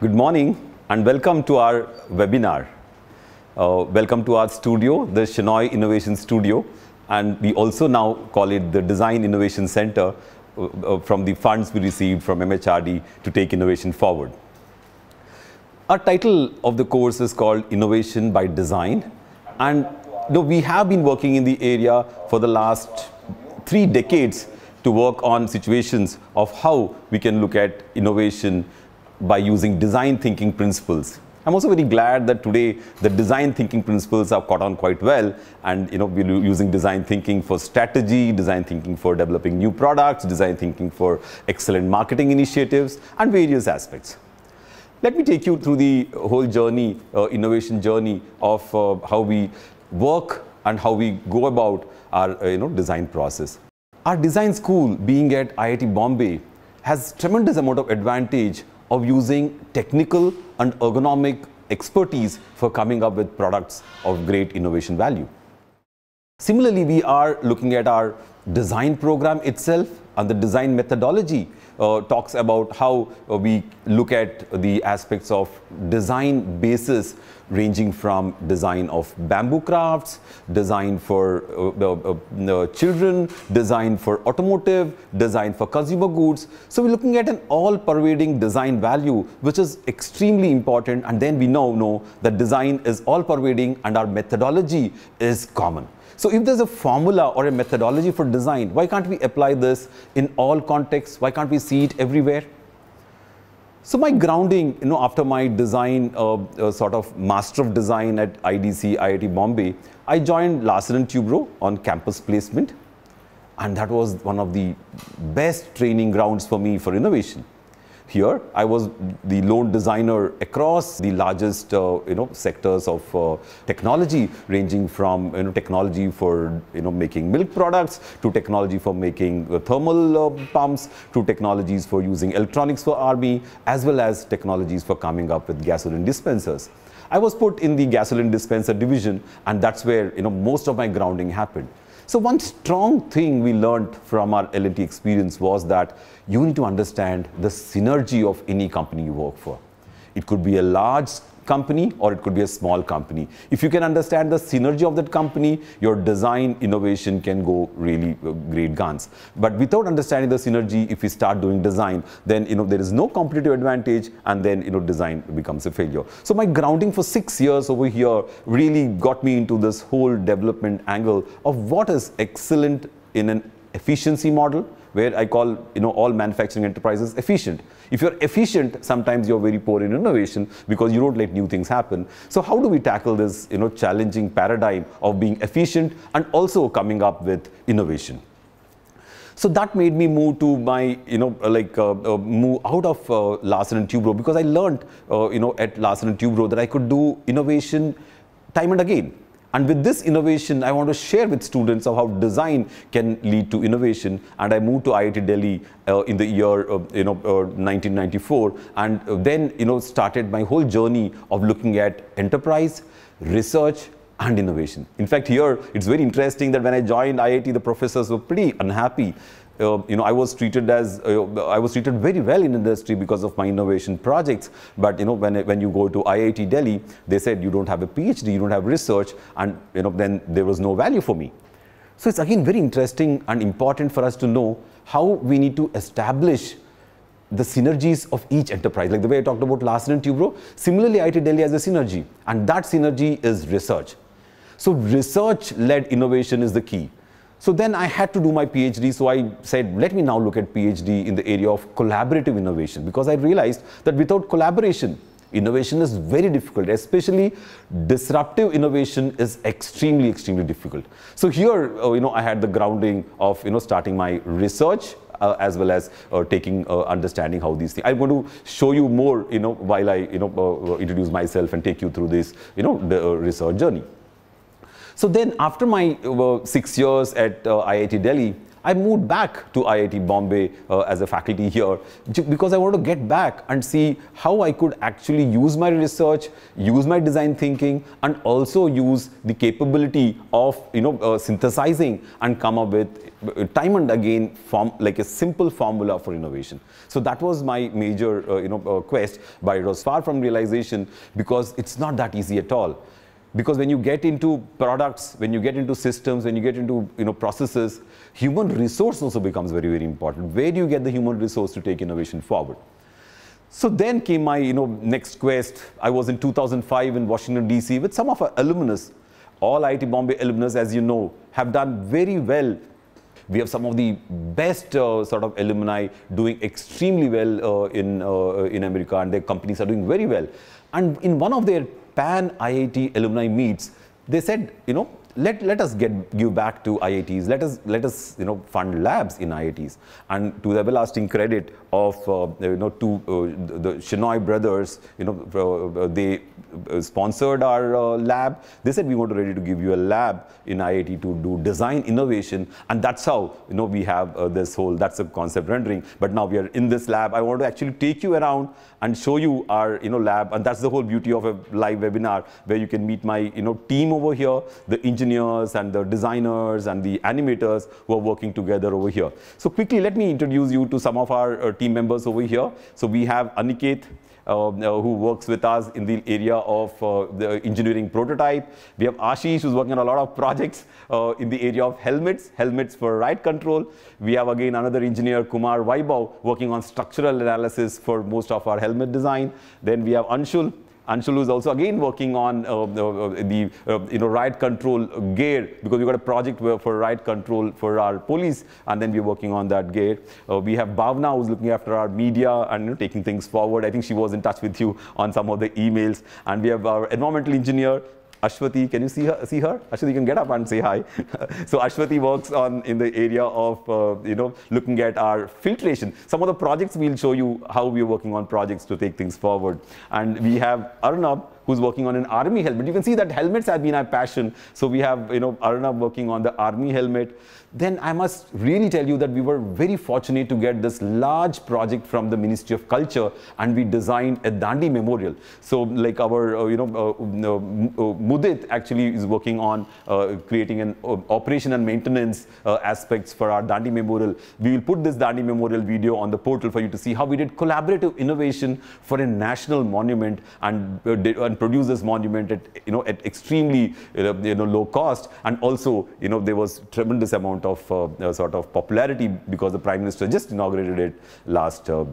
Good morning and welcome to our webinar. Uh, welcome to our studio, the Chennai Innovation Studio and we also now call it the Design Innovation Center uh, uh, from the funds we received from MHRD to take innovation forward. Our title of the course is called Innovation by Design and we have been working in the area for the last three decades to work on situations of how we can look at innovation by using design thinking principles. I'm also very glad that today the design thinking principles have caught on quite well and you know we're using design thinking for strategy, design thinking for developing new products, design thinking for excellent marketing initiatives and various aspects. Let me take you through the whole journey, uh, innovation journey of uh, how we work and how we go about our uh, you know design process. Our design school being at IIT Bombay has tremendous amount of advantage of using technical and ergonomic expertise for coming up with products of great innovation value. Similarly, we are looking at our design program itself and the design methodology uh, talks about how uh, we look at the aspects of design basis ranging from design of bamboo crafts, design for uh, uh, uh, uh, children, design for automotive, design for consumer goods. So we're looking at an all-pervading design value, which is extremely important. And then we now know that design is all-pervading and our methodology is common. So if there's a formula or a methodology for design, why can't we apply this in all contexts? Why can't we see it everywhere? So my grounding, you know, after my design, uh, uh, sort of master of design at IDC, IIT Bombay, I joined Larsen and Tubro on campus placement. And that was one of the best training grounds for me for innovation here. I was the lone designer across the largest, uh, you know, sectors of uh, technology, ranging from you know technology for you know making milk products to technology for making uh, thermal uh, pumps to technologies for using electronics for army, as well as technologies for coming up with gasoline dispensers. I was put in the gasoline dispenser division, and that's where you know most of my grounding happened. So one strong thing we learned from our LNT experience was that you need to understand the synergy of any company you work for. It could be a large company or it could be a small company. If you can understand the synergy of that company, your design innovation can go really uh, great guns. But without understanding the synergy, if we start doing design, then you know there is no competitive advantage and then you know design becomes a failure. So my grounding for six years over here really got me into this whole development angle of what is excellent in an efficiency model where I call you know all manufacturing enterprises efficient. If you're efficient, sometimes you're very poor in innovation because you don't let new things happen. So how do we tackle this you know challenging paradigm of being efficient and also coming up with innovation? So that made me move to my, you know, like uh, uh, move out of uh, Larsen and Tubro because I learned, uh, you know, at Larsen and Tubro that I could do innovation time and again. And with this innovation, I want to share with students of how design can lead to innovation. And I moved to IIT Delhi uh, in the year, you know, uh, 1994, and uh, then, you know, started my whole journey of looking at enterprise, research, and innovation. In fact, here it's very interesting that when I joined IIT, the professors were pretty unhappy uh, you know, I was treated as, uh, I was treated very well in industry because of my innovation projects. But, you know, when, when you go to IIT Delhi, they said you don't have a PhD, you don't have research. And, you know, then there was no value for me. So it's again very interesting and important for us to know how we need to establish the synergies of each enterprise. Like the way I talked about Larsen and Tubro, similarly IIT Delhi has a synergy and that synergy is research. So research-led innovation is the key. So then I had to do my PhD. So I said, let me now look at PhD in the area of collaborative innovation because I realized that without collaboration, innovation is very difficult, especially disruptive innovation is extremely, extremely difficult. So here, uh, you know, I had the grounding of, you know, starting my research uh, as well as uh, taking uh, understanding how these things. I'm going to show you more, you know, while I, you know, uh, uh, introduce myself and take you through this, you know, the, research journey. So then after my uh, six years at uh, IIT Delhi, I moved back to IIT Bombay uh, as a faculty here because I wanted to get back and see how I could actually use my research, use my design thinking, and also use the capability of you know uh, synthesizing and come up with uh, time and again form like a simple formula for innovation. So that was my major uh, you know uh, quest, but it was far from realization because it's not that easy at all because when you get into products when you get into systems when you get into you know processes human resource also becomes very very important where do you get the human resource to take innovation forward so then came my you know next quest i was in 2005 in washington dc with some of our alumnus all iit bombay alumnus as you know have done very well we have some of the best uh, sort of alumni doing extremely well uh, in uh, in america and their companies are doing very well and in one of their pan IIT alumni meets, they said, you know, let, let us get give back to IITs. Let us let us you know fund labs in IITs. And to the everlasting credit of uh, you know two uh, the, the brothers, you know uh, uh they uh, sponsored our uh, lab. They said we want to ready to give you a lab in IIT to do design innovation, and that's how you know we have uh, this whole that's a concept rendering. But now we are in this lab. I want to actually take you around and show you our you know lab, and that's the whole beauty of a live webinar where you can meet my you know team over here, the engineers and the designers and the animators who are working together over here. So quickly, let me introduce you to some of our uh, team members over here. So we have Aniket who works with us in the area of uh, the engineering prototype. We have Ashish, who's working on a lot of projects uh, in the area of helmets, helmets for ride control. We have again another engineer, Kumar Vaibhav, working on structural analysis for most of our helmet design. Then we have Anshul, Anshulu is also again working on uh, the, uh, uh you know riot control gear because we got a project for riot control for our police, and then we're working on that gear. Uh, we have Bhavna who's looking after our media and you know, taking things forward. I think she was in touch with you on some of the emails, and we have our environmental engineer Ashwati, can you see her? See her? Ashwati, you can get up and say hi. so Ashwati works on in the area of uh, you know looking at our filtration. Some of the projects we'll show you how we're working on projects to take things forward. And we have Arnab who's working on an army helmet. You can see that helmets have been our passion. So we have you know Arnab working on the army helmet then I must really tell you that we were very fortunate to get this large project from the Ministry of Culture and we designed a Dandi Memorial. So like our, uh, you know, uh, um, uh, uh Mudit actually is working on uh, creating an um, operation and maintenance aspects for our Dandi Memorial. We will put this Dandi Memorial video on the portal for you to see how we did collaborative innovation for a national monument and, and produce this monument at, you know, at extremely, you know, low cost. And also, you know, there was tremendous amount amount of uh, sort of popularity because the Prime Minister just inaugurated it last uh,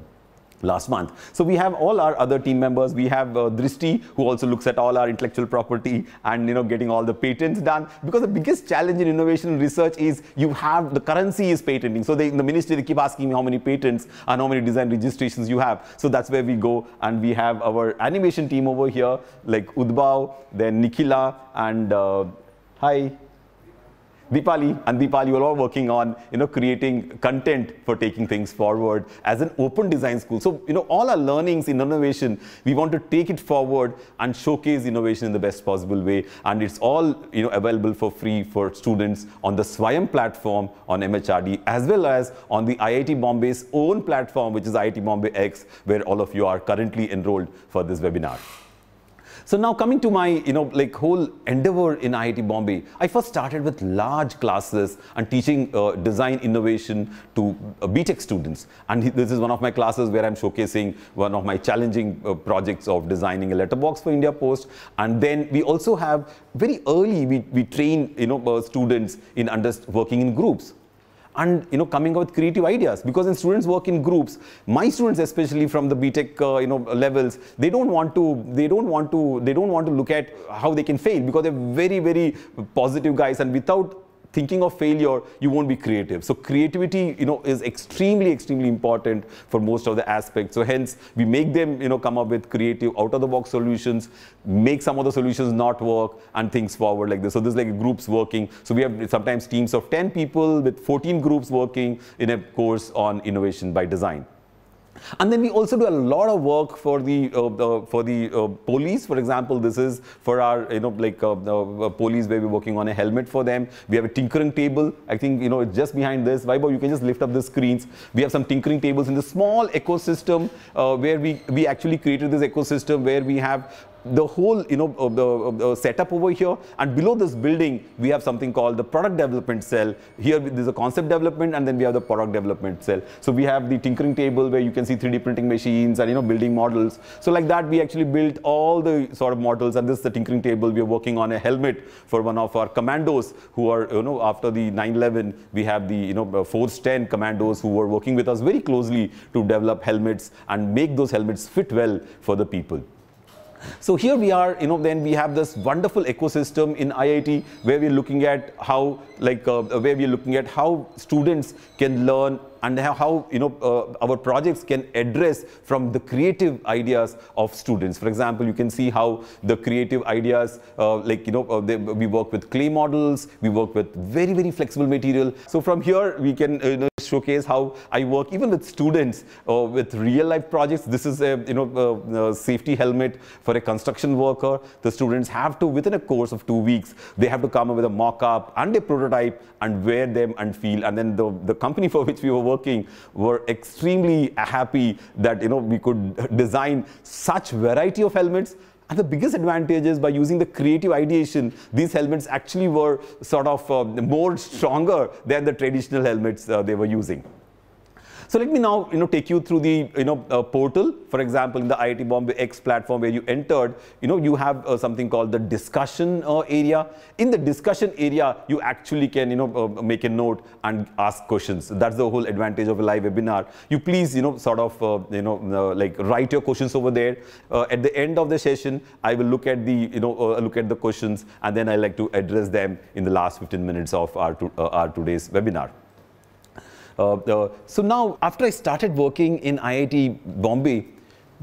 last month. So we have all our other team members. We have uh, Drishti, who also looks at all our intellectual property and you know getting all the patents done. Because the biggest challenge in innovation research is you have the currency is patenting. So they, in the ministry they keep asking me how many patents and how many design registrations you have. So that's where we go and we have our animation team over here like Udbao, then Nikila and uh, hi. Deepali and Deepali were all working on, you know, creating content for taking things forward as an open design school. So, you know, all our learnings in innovation, we want to take it forward and showcase innovation in the best possible way. And it's all, you know, available for free for students on the Swayam platform on MHRD, as well as on the IIT Bombay's own platform, which is IIT Bombay X, where all of you are currently enrolled for this webinar. So now coming to my, you know, like whole endeavor in IIT Bombay, I first started with large classes and teaching uh, design innovation to uh, BTEC students. And this is one of my classes where I'm showcasing one of my challenging uh, projects of designing a letterbox for India Post. And then we also have very early, we, we train, you know, uh, students in under working in groups and you know coming up with creative ideas because in students work in groups my students especially from the btech uh, you know levels they don't want to they don't want to they don't want to look at how they can fail because they're very very positive guys and without thinking of failure, you won't be creative. So creativity, you know, is extremely, extremely important for most of the aspects. So hence, we make them, you know, come up with creative, out-of-the-box solutions, make some of the solutions not work, and things forward like this. So this is like groups working. So we have sometimes teams of 10 people with 14 groups working in a course on innovation by design. And then we also do a lot of work for the, uh, the for the uh, police. For example, this is for our you know like uh, the uh, police where we're working on a helmet for them. We have a tinkering table. I think you know it's just behind this. Vaibhav, you can just lift up the screens. We have some tinkering tables in the small ecosystem uh, where we we actually created this ecosystem where we have the whole you know the, setup over here and below this building we have something called the product development cell here there's a concept development and then we have the product development cell so we have the tinkering table where you can see 3d printing machines and you know building models so like that we actually built all the sort of models and this is the tinkering table we are working on a helmet for one of our commandos who are you know after the 9/11, we have the you know uh, force 10 commandos who were working with us very closely to develop helmets and make those helmets fit well for the people so here we are, you know, then we have this wonderful ecosystem in IIT where we're looking at how, like, uh, where we're looking at how students can learn and how you know uh, our projects can address from the creative ideas of students. For example, you can see how the creative ideas, uh, like you know, uh, they, we work with clay models, we work with very very flexible material. So from here we can uh, you know, showcase how I work even with students uh, with real life projects. This is a you know safety helmet for a construction worker. The students have to within a course of two weeks they have to come up with a mock-up and a prototype and wear them and feel and then the, the company for which we were working were extremely happy that you know we could design such variety of helmets and the biggest advantage is by using the creative ideation, these helmets actually were sort of uh, more stronger than the traditional helmets uh, they were using. So let me now you know take you through the you know uh, portal. For example, in the IIT Bombay X platform where you entered, you know you have uh, something called the discussion uh, area. In the discussion area, you actually can you know uh, make a note and ask questions. That's the whole advantage of a live webinar. You please you know sort of uh, you know uh, like write your questions over there. at the end of the session, I will look at the you know look at the questions and then I like to address them in the last 15 minutes of our, to, our today's webinar. Uh, so now, after I started working in IIT Bombay,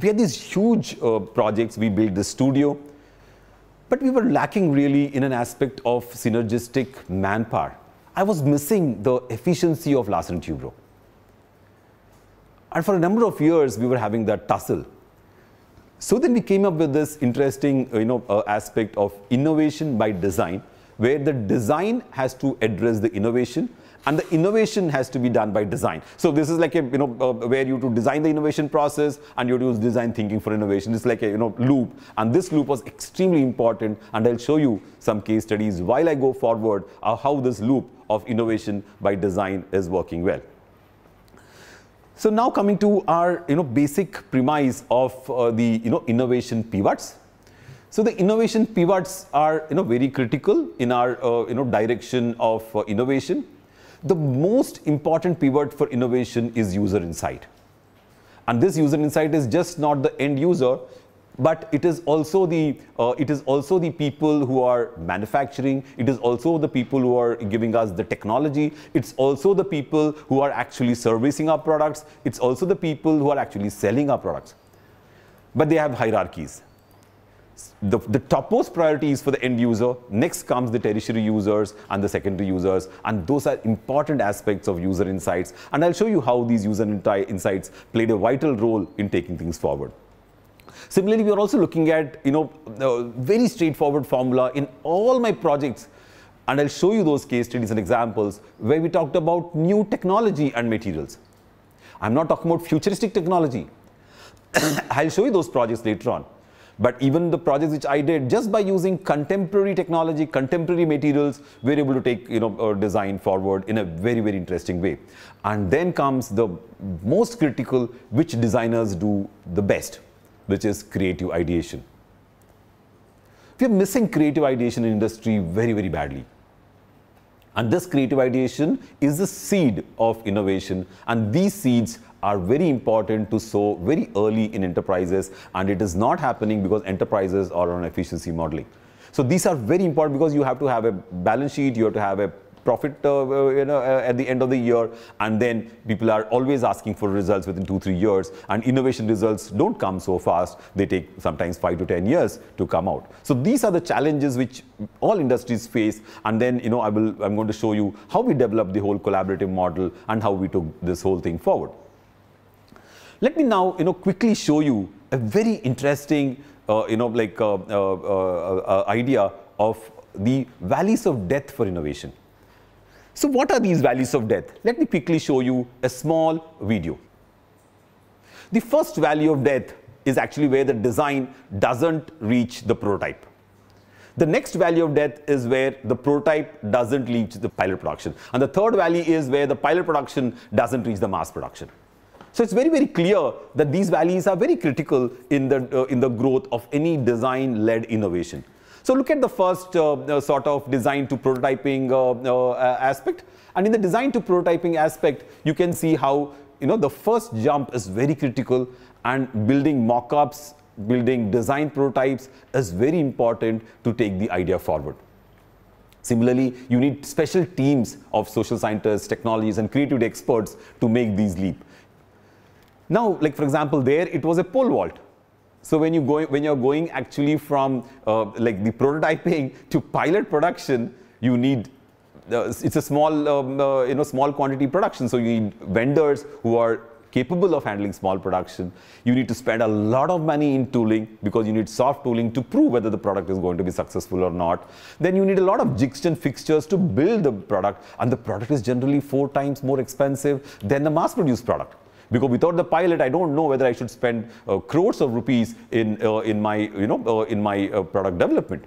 we had these huge uh, projects. We built the studio, but we were lacking really in an aspect of synergistic manpower. I was missing the efficiency of Larsen Tubro. And for a number of years, we were having that tussle. So then we came up with this interesting uh, you know, uh, aspect of innovation by design, where the design has to address the innovation, and the innovation has to be done by design. So this is like a you know uh, where you to design the innovation process and you use design thinking for innovation. It's like a you know loop, and this loop was extremely important. And I'll show you some case studies while I go forward uh, how this loop of innovation by design is working well. So now coming to our you know basic premise of uh, the you know innovation pivots. So the innovation pivots are you know very critical in our uh, you know direction of uh, innovation the most important pivot for innovation is user insight. And this user insight is just not the end user, but it is also the uh, it is also the people who are manufacturing it is also the people who are giving us the technology it's also the people who are actually servicing our products it's also the people who are actually selling our products but they have hierarchies the, the topmost priority is for the end user. Next comes the tertiary users and the secondary users. And those are important aspects of user insights. And I'll show you how these user insights played a vital role in taking things forward. Similarly, we are also looking at, you know, the very straightforward formula in all my projects. And I'll show you those case studies and examples where we talked about new technology and materials. I'm not talking about futuristic technology. I'll show you those projects later on. But even the projects which I did, just by using contemporary technology, contemporary materials, we're able to take you know design forward in a very very interesting way. And then comes the most critical, which designers do the best, which is creative ideation. We are missing creative ideation in industry very very badly. And this creative ideation is the seed of innovation, and these seeds are very important to sow very early in enterprises and it is not happening because enterprises are on efficiency modeling. So these are very important because you have to have a balance sheet, you have to have a profit uh, uh, you know, uh, at the end of the year and then people are always asking for results within two, three years and innovation results don't come so fast. They take sometimes five to 10 years to come out. So these are the challenges which all industries face and then you know, I will, I'm going to show you how we developed the whole collaborative model and how we took this whole thing forward. Let me now, you know, quickly show you a very interesting, uh, you know, like uh uh, uh, uh, idea of the valleys of death for innovation. So what are these valleys of death? Let me quickly show you a small video. The first valley of death is actually where the design doesn't reach the prototype. The next valley of death is where the prototype doesn't reach the pilot production. And the third valley is where the pilot production doesn't reach the mass production. So it's very, very clear that these values are very critical in the, uh, in the growth of any design-led innovation. So look at the first uh, uh sort of design to prototyping uh, uh, aspect. And in the design to prototyping aspect, you can see how you know the first jump is very critical and building mock-ups, building design prototypes is very important to take the idea forward. Similarly, you need special teams of social scientists, technologies, and creative experts to make these leap. Now, like for example, there it was a pole vault. So when you go, when you're going actually from uh, like the prototyping to pilot production, you need uh, it's a small um, uh, you know small quantity production. So you need vendors who are capable of handling small production. You need to spend a lot of money in tooling because you need soft tooling to prove whether the product is going to be successful or not. Then you need a lot of jigs and fixtures to build the product, and the product is generally four times more expensive than the mass-produced product. Because without the pilot, I don't know whether I should spend uh, crores of rupees in, uh, in my, you know, uh, in my uh, product development.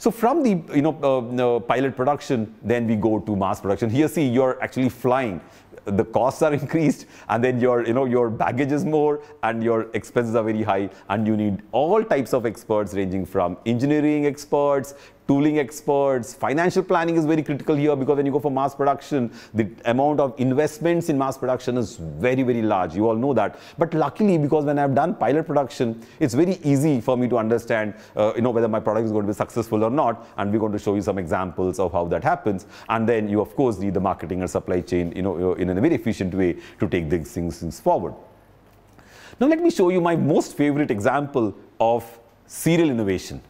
So from the you know, uh, pilot production, then we go to mass production. Here, see, you're actually flying the costs are increased and then your you know your baggage is more and your expenses are very high and you need all types of experts ranging from engineering experts tooling experts financial planning is very critical here because when you go for mass production the amount of investments in mass production is very very large you all know that but luckily because when i've done pilot production it's very easy for me to understand uh, you know whether my product is going to be successful or not and we're going to show you some examples of how that happens and then you of course need the marketing and supply chain you know uh, in in a very efficient way to take these things, things forward. Now let me show you my most favorite example of serial innovation.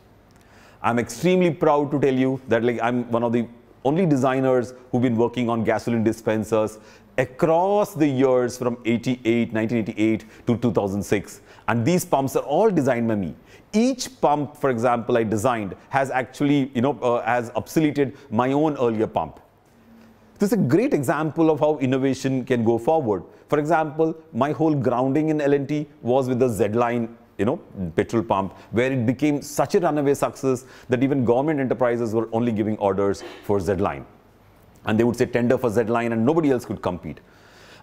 I'm extremely proud to tell you that like I'm one of the only designers who've been working on gasoline dispensers across the years from 88, 1988 to 2006. And these pumps are all designed by me. Each pump, for example, I designed has actually, you know, uh, has obsoleted my own earlier pump. This is a great example of how innovation can go forward. For example, my whole grounding in LNT was with the Z-Line you know, petrol pump, where it became such a runaway success that even government enterprises were only giving orders for Z-Line. And they would say tender for Z-Line and nobody else could compete.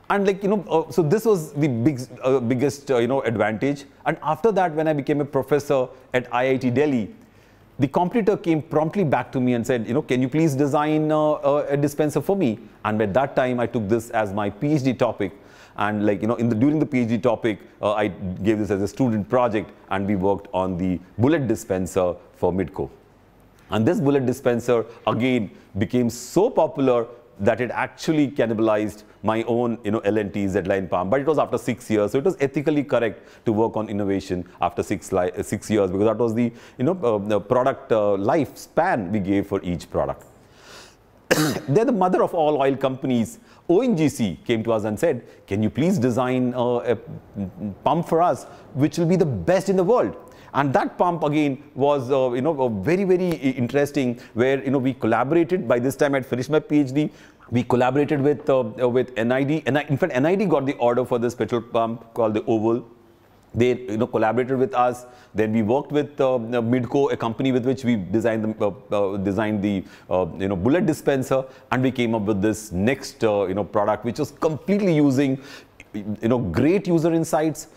And like, you know, uh, so this was the big, uh, biggest, uh, you know, advantage. And after that, when I became a professor at IIT Delhi, the competitor came promptly back to me and said, you know, can you please design a, a dispenser for me? And at that time, I took this as my PhD topic. And like, you know, in the, during the PhD topic, uh, I gave this as a student project and we worked on the bullet dispenser for Midco. And this bullet dispenser, again, became so popular that it actually cannibalized my own, you know, LNT, Zline Palm, but it was after six years. So it was ethically correct to work on innovation after six, six years because that was the, you know, uh, the product uh, life span we gave for each product. They're the mother of all oil companies. ONGC came to us and said, can you please design uh, a mm, mm, pump for us which will be the best in the world? and that pump again was uh, you know very very interesting where you know we collaborated by this time i had finished my phd we collaborated with uh, uh with NID, in fact NID got the order for this petrol pump called the Oval. They you know collaborated with us. Then we worked with uh, uh Midco, a company with which we designed the uh, uh designed the you know bullet dispenser, and we came up with this next you know product, which was completely using you know great user insights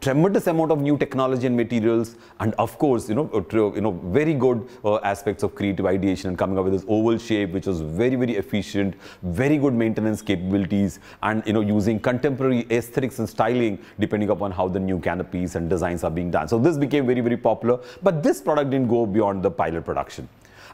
tremendous amount of new technology and materials and of course you know you know very good uh, aspects of creative ideation and coming up with this oval shape which was very very efficient very good maintenance capabilities and you know using contemporary aesthetics and styling depending upon how the new canopies and designs are being done so this became very very popular but this product didn't go beyond the pilot production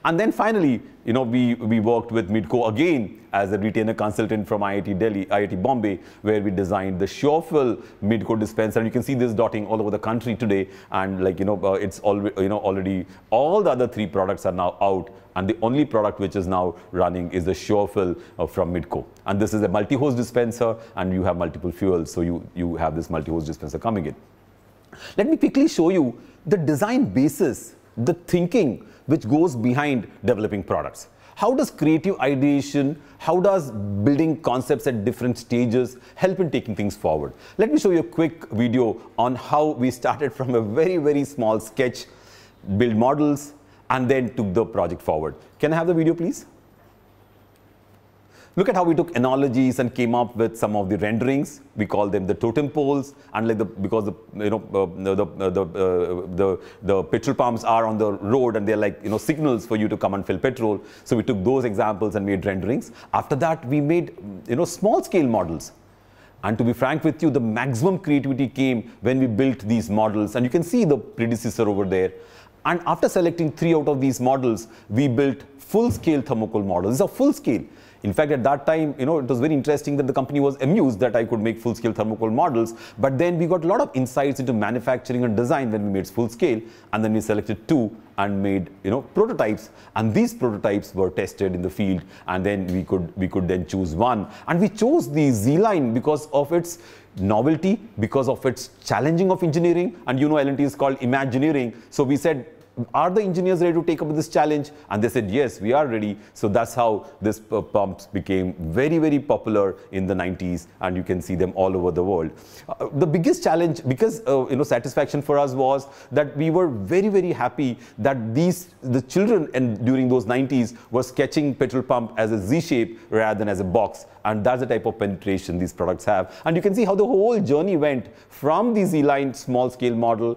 and then finally, you know, we, we worked with Midco again as a retainer consultant from IIT Delhi, IIT Bombay, where we designed the Surefill Midco dispenser. And you can see this dotting all over the country today. And like, you know, uh, it's all you know, already all the other three products are now out. And the only product which is now running is the Surefill uh, from Midco. And this is a multi hose dispenser and you have multiple fuels. So you, you have this multi hose dispenser coming in. Let me quickly show you the design basis, the thinking which goes behind developing products. How does creative ideation, how does building concepts at different stages help in taking things forward? Let me show you a quick video on how we started from a very, very small sketch, build models, and then took the project forward. Can I have the video, please? Look at how we took analogies and came up with some of the renderings. We call them the totem poles, and the because the you know uh, the uh, the, uh, the the petrol pumps are on the road and they're like you know signals for you to come and fill petrol. So we took those examples and made renderings. After that, we made you know small scale models. And to be frank with you, the maximum creativity came when we built these models. And you can see the predecessor over there. And after selecting three out of these models, we built full-scale thermocol models. These are full-scale. In fact, at that time, you know, it was very interesting that the company was amused that I could make full-scale thermocol models. But then we got a lot of insights into manufacturing and design when we made full-scale. And then we selected two and made, you know, prototypes. And these prototypes were tested in the field. And then we could, we could then choose one. And we chose the Z-Line because of its novelty, because of its challenging of engineering. And you know, LNT is called Imagineering. So we said, are the engineers ready to take up this challenge? And they said, yes, we are ready. So that's how this pumps became very, very popular in the 90s. And you can see them all over the world. Uh, the biggest challenge, because, uh, you know, satisfaction for us was that we were very, very happy that these, the children and during those 90s were sketching petrol pump as a Z shape rather than as a box. And that's the type of penetration these products have. And you can see how the whole journey went from the Z-line small scale model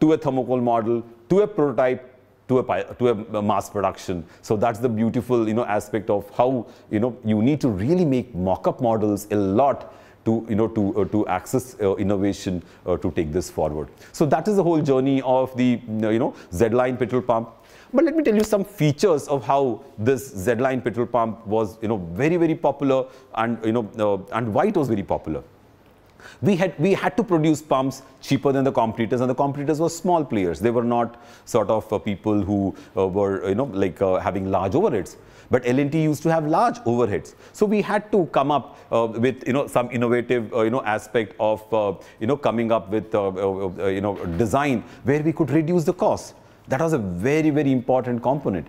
to a thermocol model to a prototype to a, to a mass production. So that's the beautiful you know, aspect of how you, know, you need to really make mock-up models a lot to you know to uh, to access uh, innovation uh, to take this forward so that is the whole journey of the uh, you know z-line petrol pump but let me tell you some features of how this z-line petrol pump was you know very very popular and you know uh, and why it was very popular we had we had to produce pumps cheaper than the competitors and the competitors were small players they were not sort of uh, people who uh, were you know like uh, having large overheads but LNT used to have large overheads so we had to come up uh, with you know some innovative uh, you know aspect of uh, you know coming up with you know design where we could reduce the cost that was a very very important component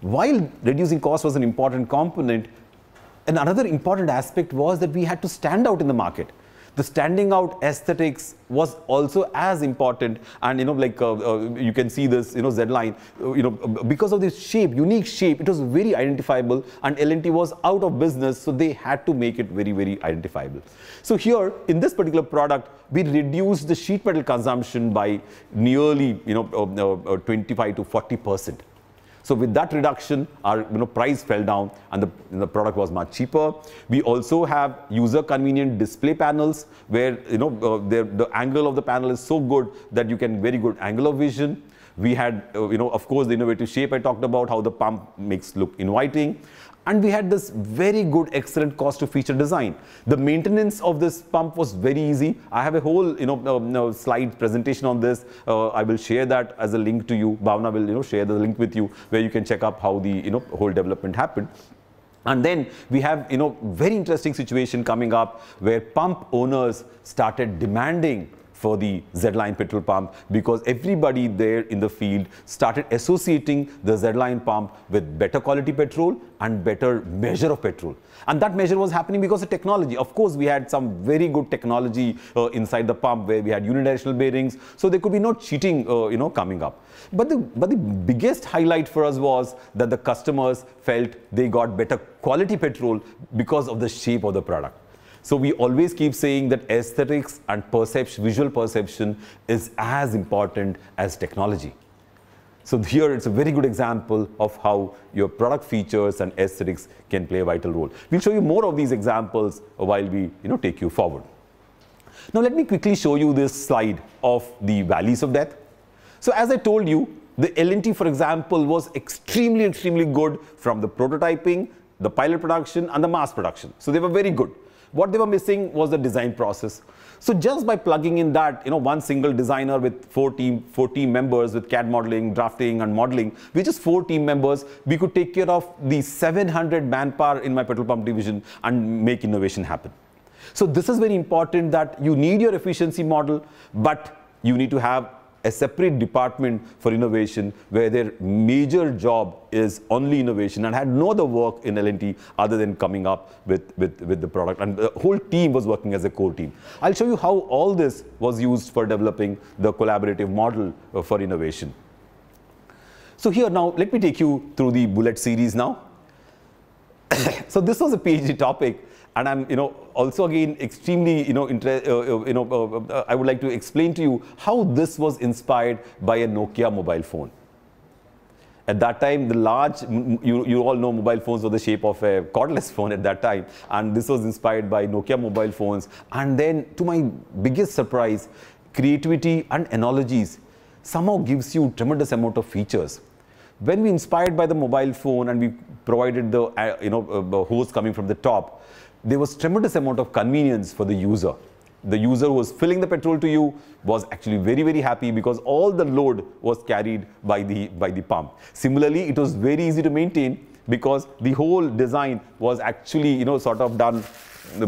while reducing cost was an important component and another important aspect was that we had to stand out in the market the standing out aesthetics was also as important and you know like uh, uh, you can see this you know z line uh, you know because of this shape unique shape it was very identifiable and lnt was out of business so they had to make it very very identifiable so here in this particular product we reduced the sheet metal consumption by nearly you know uh, uh, 25 to 40 percent so with that reduction, our you know, price fell down and the, and the product was much cheaper. We also have user convenient display panels where you know uh, the, angle of the panel is so good that you can very good angle of vision. We had, uh, you know, of course, the innovative shape I talked about, how the pump makes look inviting and we had this very good excellent cost to feature design the maintenance of this pump was very easy i have a whole you know, um, uh, slide presentation on this uh, i will share that as a link to you bhavna will you know share the link with you where you can check up how the you know whole development happened and then we have, you know, very interesting situation coming up where pump owners started demanding for the Z-line petrol pump because everybody there in the field started associating the Z-line pump with better quality petrol and better measure of petrol. And that measure was happening because of technology. Of course, we had some very good technology uh, inside the pump where we had unidirectional bearings. So there could be no cheating, uh, you know, coming up. But the, but the biggest highlight for us was that the customers felt they got better quality petrol because of the shape of the product. So we always keep saying that aesthetics and perception, visual perception is as important as technology. So here it's a very good example of how your product features and aesthetics can play a vital role. We'll show you more of these examples while we you know, take you forward. Now let me quickly show you this slide of the valleys of death. So as I told you, the LNT, for example, was extremely, extremely good from the prototyping, the pilot production, and the mass production. So they were very good. What they were missing was the design process. So just by plugging in that, you know, one single designer with four team, four team members with CAD modeling, drafting, and modeling, with just four team members, we could take care of the 700 manpower in my petrol pump division and make innovation happen. So this is very important that you need your efficiency model, but you need to have a separate department for innovation where their major job is only innovation and had no other work in LNT other than coming up with, with, with the product. And the whole team was working as a core team. I'll show you how all this was used for developing the collaborative model uh, for innovation. So here now, let me take you through the bullet series now. so this was a PhD topic and I'm, you know, also again extremely, you know, inter- uh, uh you know, uh, uh, I would like to explain to you how this was inspired by a Nokia mobile phone. At that time, the large, you, you all know mobile phones were the shape of a cordless phone at that time. And this was inspired by Nokia mobile phones. And then, to my biggest surprise, creativity and analogies somehow gives you tremendous amount of features when we inspired by the mobile phone and we provided the uh, you know uh, hose coming from the top there was tremendous amount of convenience for the user. The user who was filling the petrol to you was actually very, very happy because all the load was carried by the, by the pump. Similarly, it was very easy to maintain because the whole design was actually, you know, sort of done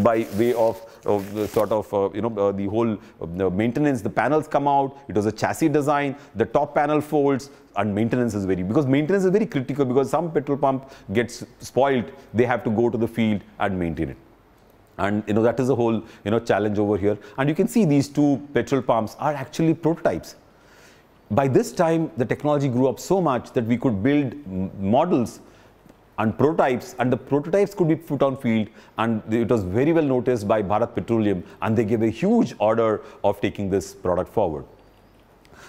by way of, of the sort of, uh, you know, uh, the whole uh, maintenance, the panels come out, it was a chassis design, the top panel folds and maintenance is very, because maintenance is very critical because some petrol pump gets spoiled, they have to go to the field and maintain it and you know that is the whole you know challenge over here and you can see these two petrol pumps are actually prototypes by this time the technology grew up so much that we could build models and prototypes and the prototypes could be put on field and it was very well noticed by Bharat Petroleum and they gave a huge order of taking this product forward.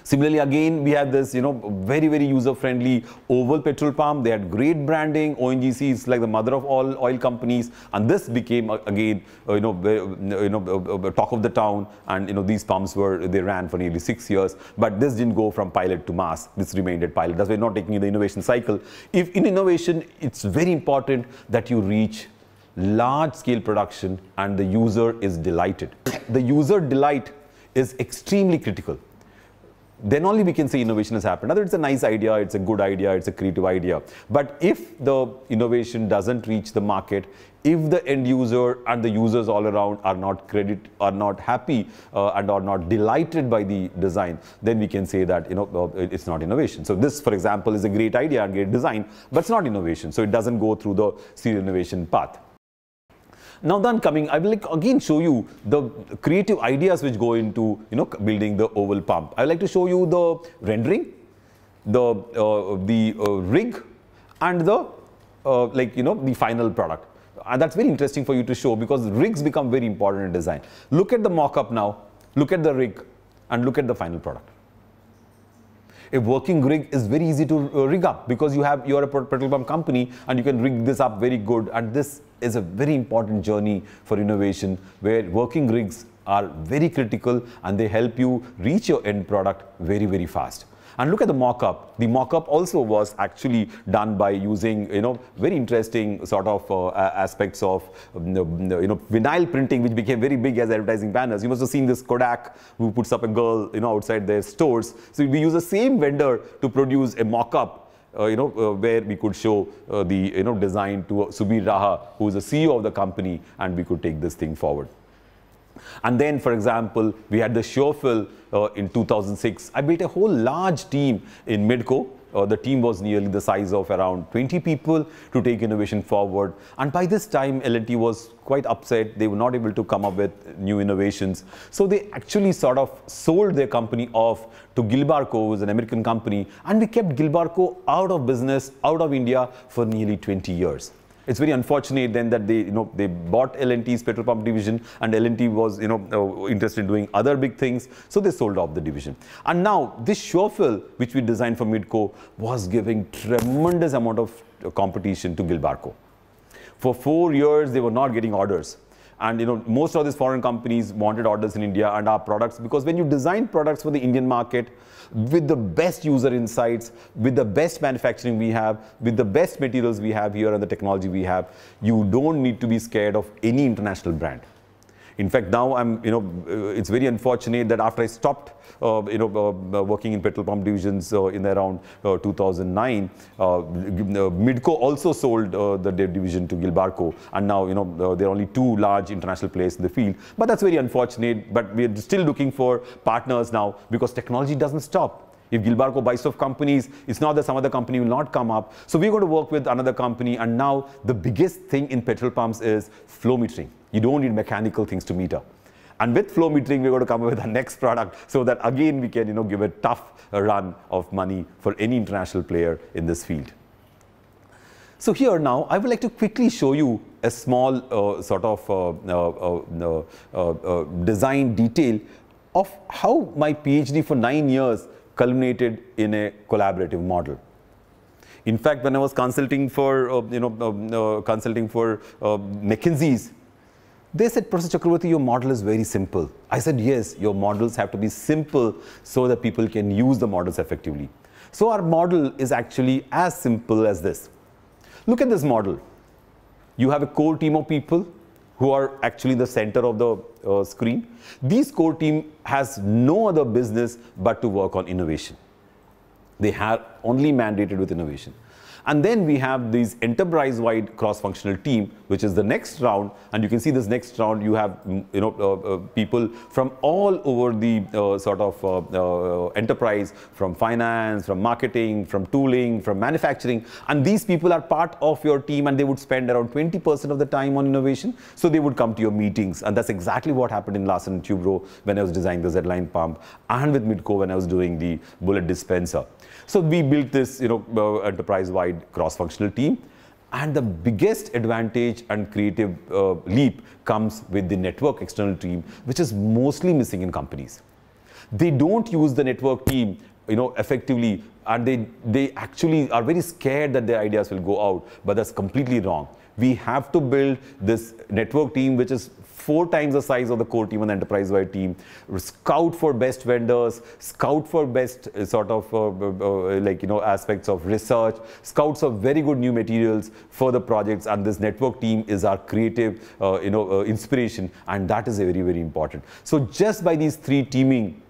Similarly, again, we have this, you know, very, very user-friendly oval petrol pump. They had great branding. ONGC is like the mother of all oil companies. And this became, uh, again, uh, you know, uh, you know talk of the town. And, you know, these pumps were, they ran for nearly six years. But this didn't go from pilot to mass. This remained at pilot. That's why not taking the innovation cycle. If in innovation, it's very important that you reach large scale production and the user is delighted. The user delight is extremely critical then only we can say innovation has happened. Whether it's a nice idea, it's a good idea, it's a creative idea. But if the innovation doesn't reach the market, if the end user and the users all around are not credit, are not happy, uh, and are not delighted by the design, then we can say that you know uh, it's not innovation. So this, for example, is a great idea and great design, but it's not innovation. So it doesn't go through the serial innovation path. Now then coming, I will like again show you the creative ideas which go into, you know, building the oval pump. I would like to show you the rendering, the, uh, the uh, rig and the, uh, like, you know, the final product. And that's very interesting for you to show because rigs become very important in design. Look at the mock-up now, look at the rig and look at the final product a working rig is very easy to uh, rig up because you have you're a petrol pump company and you can rig this up very good. And this is a very important journey for innovation where working rigs are very critical and they help you reach your end product very very fast. And look at the mock-up. The mock-up also was actually done by using, you know, very interesting sort of uh, aspects of, um, you know, vinyl printing, which became very big as advertising banners. You must have seen this Kodak who puts up a girl, you know, outside their stores. So we use the same vendor to produce a mock-up uh, you know, uh, where we could show uh, the, you know, design to Subir Raha, who is the CEO of the company, and we could take this thing forward. And then, for example, we had the showfill uh, in 2006. I built a whole large team in Midco. Uh, the team was nearly the size of around 20 people to take innovation forward. And by this time, LNT was quite upset. They were not able to come up with new innovations. So they actually sort of sold their company off to Gilbarco, is an American company. And we kept Gilbarco out of business, out of India for nearly 20 years it's very unfortunate then that they, you know, they bought LNT's petrol pump division and LNT was, you know, uh, interested in doing other big things. So they sold off the division. And now this Schofel, which we designed for Midco, was giving tremendous amount of uh, competition to Gilbarco. For four years, they were not getting orders and you know most of these foreign companies wanted orders in india and our products because when you design products for the indian market with the best user insights, with the best manufacturing we have, with the best materials we have here and the technology we have. You don't need to be scared of any international brand. In fact, now I'm, you know, it's very unfortunate that after I stopped uh, you know, uh, uh, working in petrol pump divisions in around 2009. Midco also sold the division to Gilbarco, and now you know there are only two large international players in the field. But that's very unfortunate. But we're still looking for partners now because technology doesn't stop. If Gilbarco buys off companies, it's not that some other company will not come up. So we're going to work with another company. And now the biggest thing in petrol pumps is flow metering. You don't need mechanical things to meter. And with flow metering, we're going to come up with our next product so that again we can you know, give a tough run of money for any international player in this field. So here now, I would like to quickly show you a small uh, sort of uh, uh, uh, uh, uh design detail of how my PhD for nine years culminated in a collaborative model. In fact, when I was consulting for, you know, um, consulting for McKinsey's they said, Professor Chakravarti, your model is very simple. I said, yes, your models have to be simple so that people can use the models effectively. So our model is actually as simple as this. Look at this model. You have a core team of people who are actually the center of the uh, screen. This core team has no other business but to work on innovation. They are only mandated with innovation. And then we have these enterprise-wide cross-functional team, which is the next round. And you can see this next round, you have mm, you know uh, uh, people from all over the uh, sort of uh, uh, enterprise, from finance, from marketing, from tooling, from manufacturing. And these people are part of your team and they would spend around 20% of the time on innovation. So they would come to your meetings. And that's exactly what happened in Larsen and Tubro when I was designing the Z-Line pump and with Midco when I was doing the bullet dispenser. So we built this, you know, uh, enterprise-wide cross-functional team. And the biggest advantage and creative uh, leap comes with the network external team, which is mostly missing in companies. They don't use the network team you know, effectively, and they, they actually are very scared that their ideas will go out, but that's completely wrong. We have to build this network team which is four times the size of the core team and enterprise-wide team, scout for best vendors, scout for best uh, sort of uh, uh, like, you know, aspects of research, scouts of very good new materials for the projects. And this network team is our creative, uh, you know, uh, inspiration. And that is very, very important. So just by these three teaming,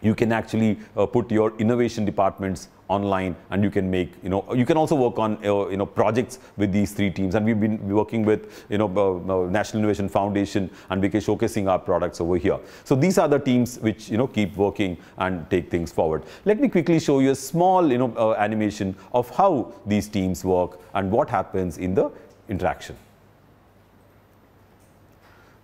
you can actually uh, put your innovation departments online and you can make you know you can also work on uh, you know projects with these three teams and we've been working with you know uh, uh, National Innovation Foundation and we can showcasing our products over here. So these are the teams which you know keep working and take things forward. Let me quickly show you a small you know animation of how these teams work and what happens in the interaction.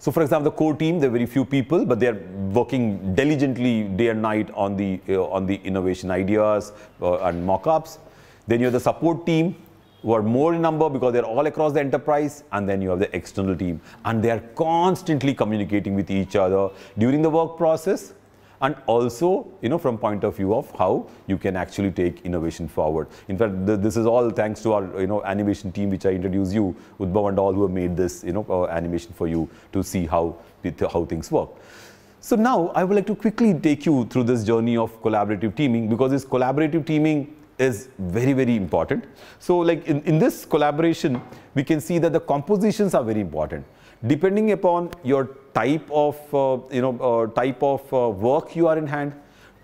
So, for example, the core team, there are very few people, but they are working diligently day and night on the, uh, on the innovation ideas uh, and mock-ups. Then you have the support team, who are more in number because they're all across the enterprise. And then you have the external team. And they are constantly communicating with each other during the work process and also you know from point of view of how you can actually take innovation forward. In fact, th this is all thanks to our you know animation team which I introduced you, Udbhav and all who have made this you know uh, animation for you to see how how things work. So now I would like to quickly take you through this journey of collaborative teaming because this collaborative teaming is very, very important. So like in, in this collaboration, we can see that the compositions are very important. Depending upon your type of uh, you know uh, type of uh, work you are in hand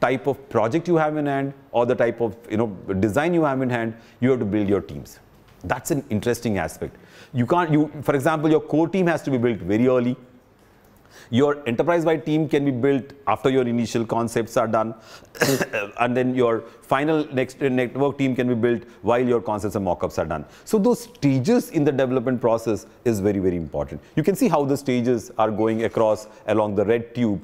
type of project you have in hand or the type of you know design you have in hand you have to build your teams that's an interesting aspect you can't you for example your core team has to be built very early your enterprise-wide team can be built after your initial concepts are done, and then your final next uh, network team can be built while your concepts and mock-ups are done. So those stages in the development process is very, very important. You can see how the stages are going across along the red tube.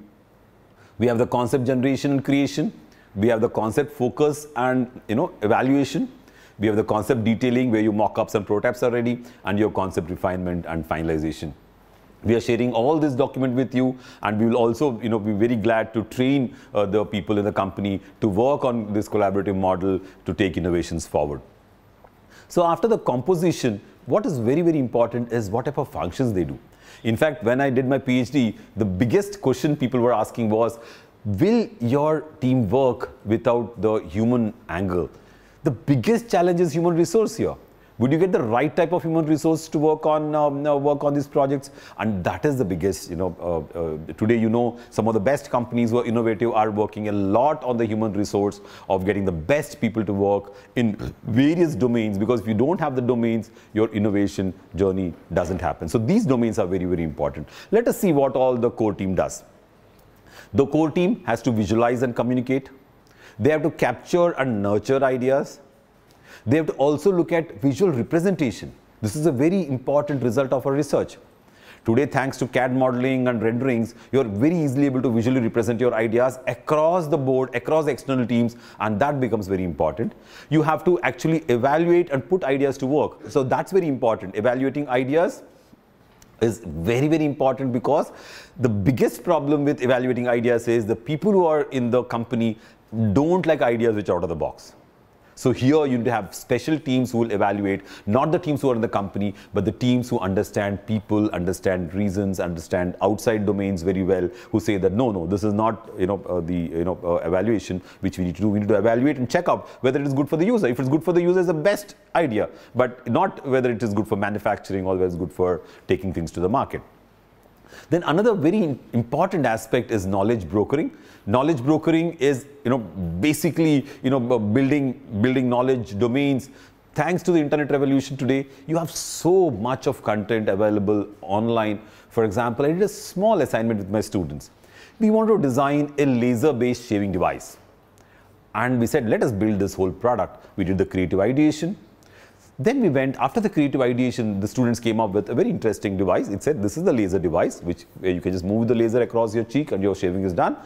We have the concept generation and creation. We have the concept focus and you know evaluation. We have the concept detailing where your mock-ups and prototypes are ready and your concept refinement and finalization we are sharing all this document with you and we will also you know be very glad to train uh, the people in the company to work on this collaborative model to take innovations forward so after the composition what is very very important is what type of functions they do in fact when i did my phd the biggest question people were asking was will your team work without the human angle the biggest challenge is human resource here would you get the right type of human resource to work on um, uh, work on these projects? And that is the biggest, you know, uh, uh, today you know some of the best companies who are innovative are working a lot on the human resource of getting the best people to work in various domains because if you don't have the domains, your innovation journey doesn't happen. So these domains are very, very important. Let us see what all the core team does. The core team has to visualize and communicate. They have to capture and nurture ideas. They have to also look at visual representation. This is a very important result of our research. Today, thanks to CAD modeling and renderings, you're very easily able to visually represent your ideas across the board, across external teams, and that becomes very important. You have to actually evaluate and put ideas to work. So that's very important. Evaluating ideas is very, very important because the biggest problem with evaluating ideas is the people who are in the company don't like ideas which are out of the box. So here you need to have special teams who will evaluate not the teams who are in the company, but the teams who understand people, understand reasons, understand outside domains very well, who say that no, no, this is not you know uh, the you know uh, evaluation which we need to do. We need to evaluate and check out whether it is good for the user. If it's good for the user, it's the best idea, but not whether it is good for manufacturing or whether it's good for taking things to the market. Then another very important aspect is knowledge brokering knowledge brokering is you know basically you know building building knowledge domains thanks to the internet revolution today you have so much of content available online for example i did a small assignment with my students we wanted to design a laser based shaving device and we said let us build this whole product we did the creative ideation then we went after the creative ideation the students came up with a very interesting device it said this is the laser device which you can just move the laser across your cheek and your shaving is done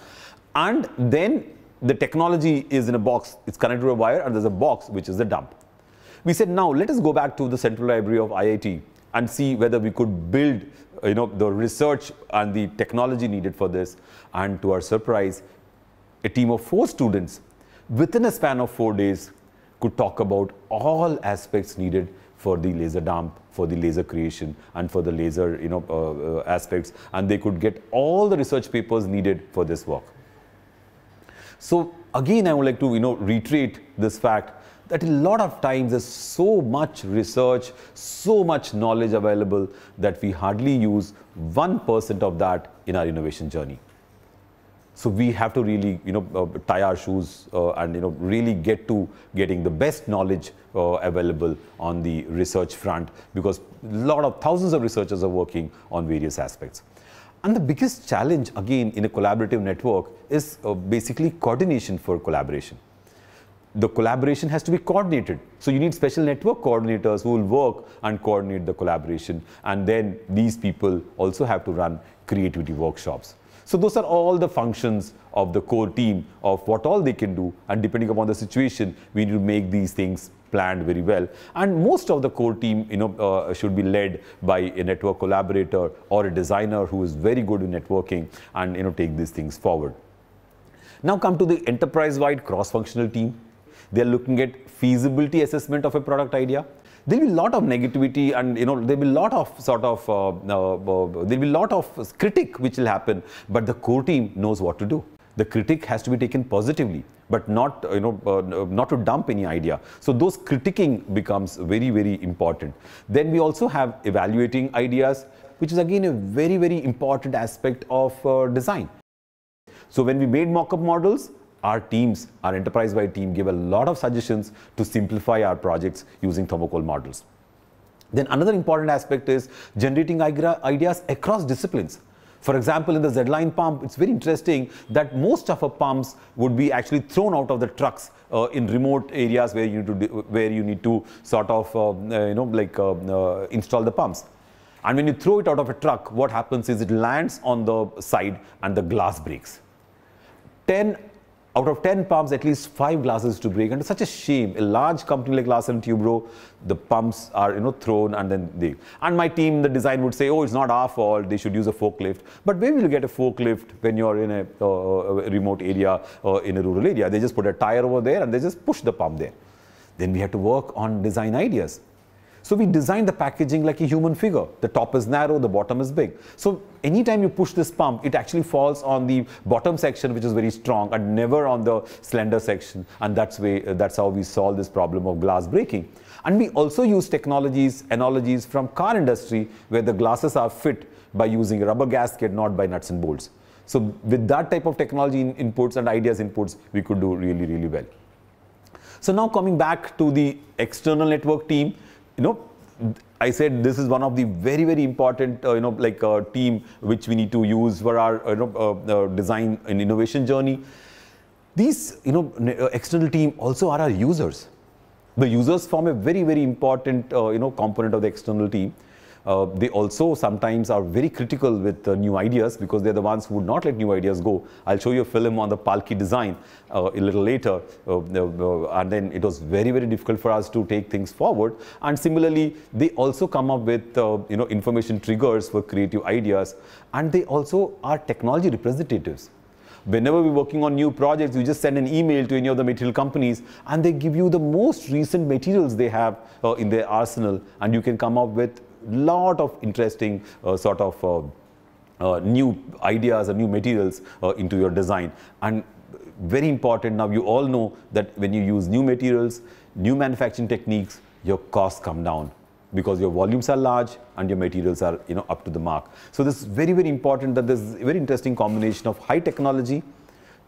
and then the technology is in a box, it's connected to a wire and there's a box which is the dump. We said now let us go back to the central library of IIT and see whether we could build you know, the research and the technology needed for this and to our surprise a team of four students within a span of four days could talk about all aspects needed for the laser dump, for the laser creation and for the laser you know, uh, uh, aspects and they could get all the research papers needed for this work. So again, I would like to you know reiterate this fact that a lot of times there's so much research, so much knowledge available that we hardly use 1% of that in our innovation journey. So we have to really, you know, uh, tie our shoes uh, and, you know, really get to getting the best knowledge uh, available on the research front because a lot of thousands of researchers are working on various aspects. And the biggest challenge, again, in a collaborative network is uh, basically coordination for collaboration. The collaboration has to be coordinated. So you need special network coordinators who will work and coordinate the collaboration. And then these people also have to run creativity workshops. So those are all the functions of the core team of what all they can do. And depending upon the situation, we need to make these things planned very well. And most of the core team, you know, uh, should be led by a network collaborator or a designer who is very good in networking and, you know, take these things forward. Now come to the enterprise-wide cross-functional team. They're looking at feasibility assessment of a product idea there'll be a lot of negativity and you know there'll be a lot of sort of uh, uh, uh there'll be a lot of critic which will happen but the core team knows what to do the critic has to be taken positively, but not, you know, uh, not to dump any idea. So those critiquing becomes very, very important. Then we also have evaluating ideas, which is again a very, very important aspect of uh, design. So when we made mock-up models, our teams, our enterprise-wide team gave a lot of suggestions to simplify our projects using thermocol models. Then another important aspect is generating ideas across disciplines. For example, in the Z-line pump, it's very interesting that most of our pumps would be actually thrown out of the trucks uh, in remote areas where you need to, where you need to sort of, uh, uh you know, like uh, uh, install the pumps. And when you throw it out of a truck, what happens is it lands on the side and the glass breaks. 10 out of 10 pumps, at least five glasses to break. And it's such a shame. A large company like Larsen Tubro, the pumps are you know thrown and then they. And my team, the design would say, oh, it's not our fault. They should use a forklift. But where will you get a forklift when you're in a uh, uh remote area or in a rural area? They just put a tire over there and they just push the pump there. Then we had to work on design ideas. So we designed the packaging like a human figure. The top is narrow, the bottom is big. So anytime you push this pump, it actually falls on the bottom section, which is very strong, and never on the slender section. And that's way that's how we solve this problem of glass breaking. And we also use technologies, analogies from car industry where the glasses are fit by using a rubber gasket, not by nuts and bolts. So with that type of technology in inputs and ideas inputs, we could do really, really well. So now coming back to the external network team, you know, I said this is one of the very very important uh, you know like uh, team which we need to use for our you know, uh, uh design and innovation journey. These you know uh, external team also are our users. The users form a very very important uh, you know component of the external team. Uh, they also sometimes are very critical with uh, new ideas because they're the ones who would not let new ideas go. I'll show you a film on the Palki design uh, a little later. Uh, uh, and then it was very, very difficult for us to take things forward. And similarly, they also come up with, you know, information triggers for creative ideas. And they also are technology representatives whenever we're working on new projects, you just send an email to any of the material companies and they give you the most recent materials they have uh, in their arsenal and you can come up with lot of interesting uh, sort of uh, uh, new ideas and new materials into your design. And very important now, you all know that when you use new materials, new manufacturing techniques, your costs come down because your volumes are large and your materials are you know up to the mark. So this is very very important that this is very interesting combination of high technology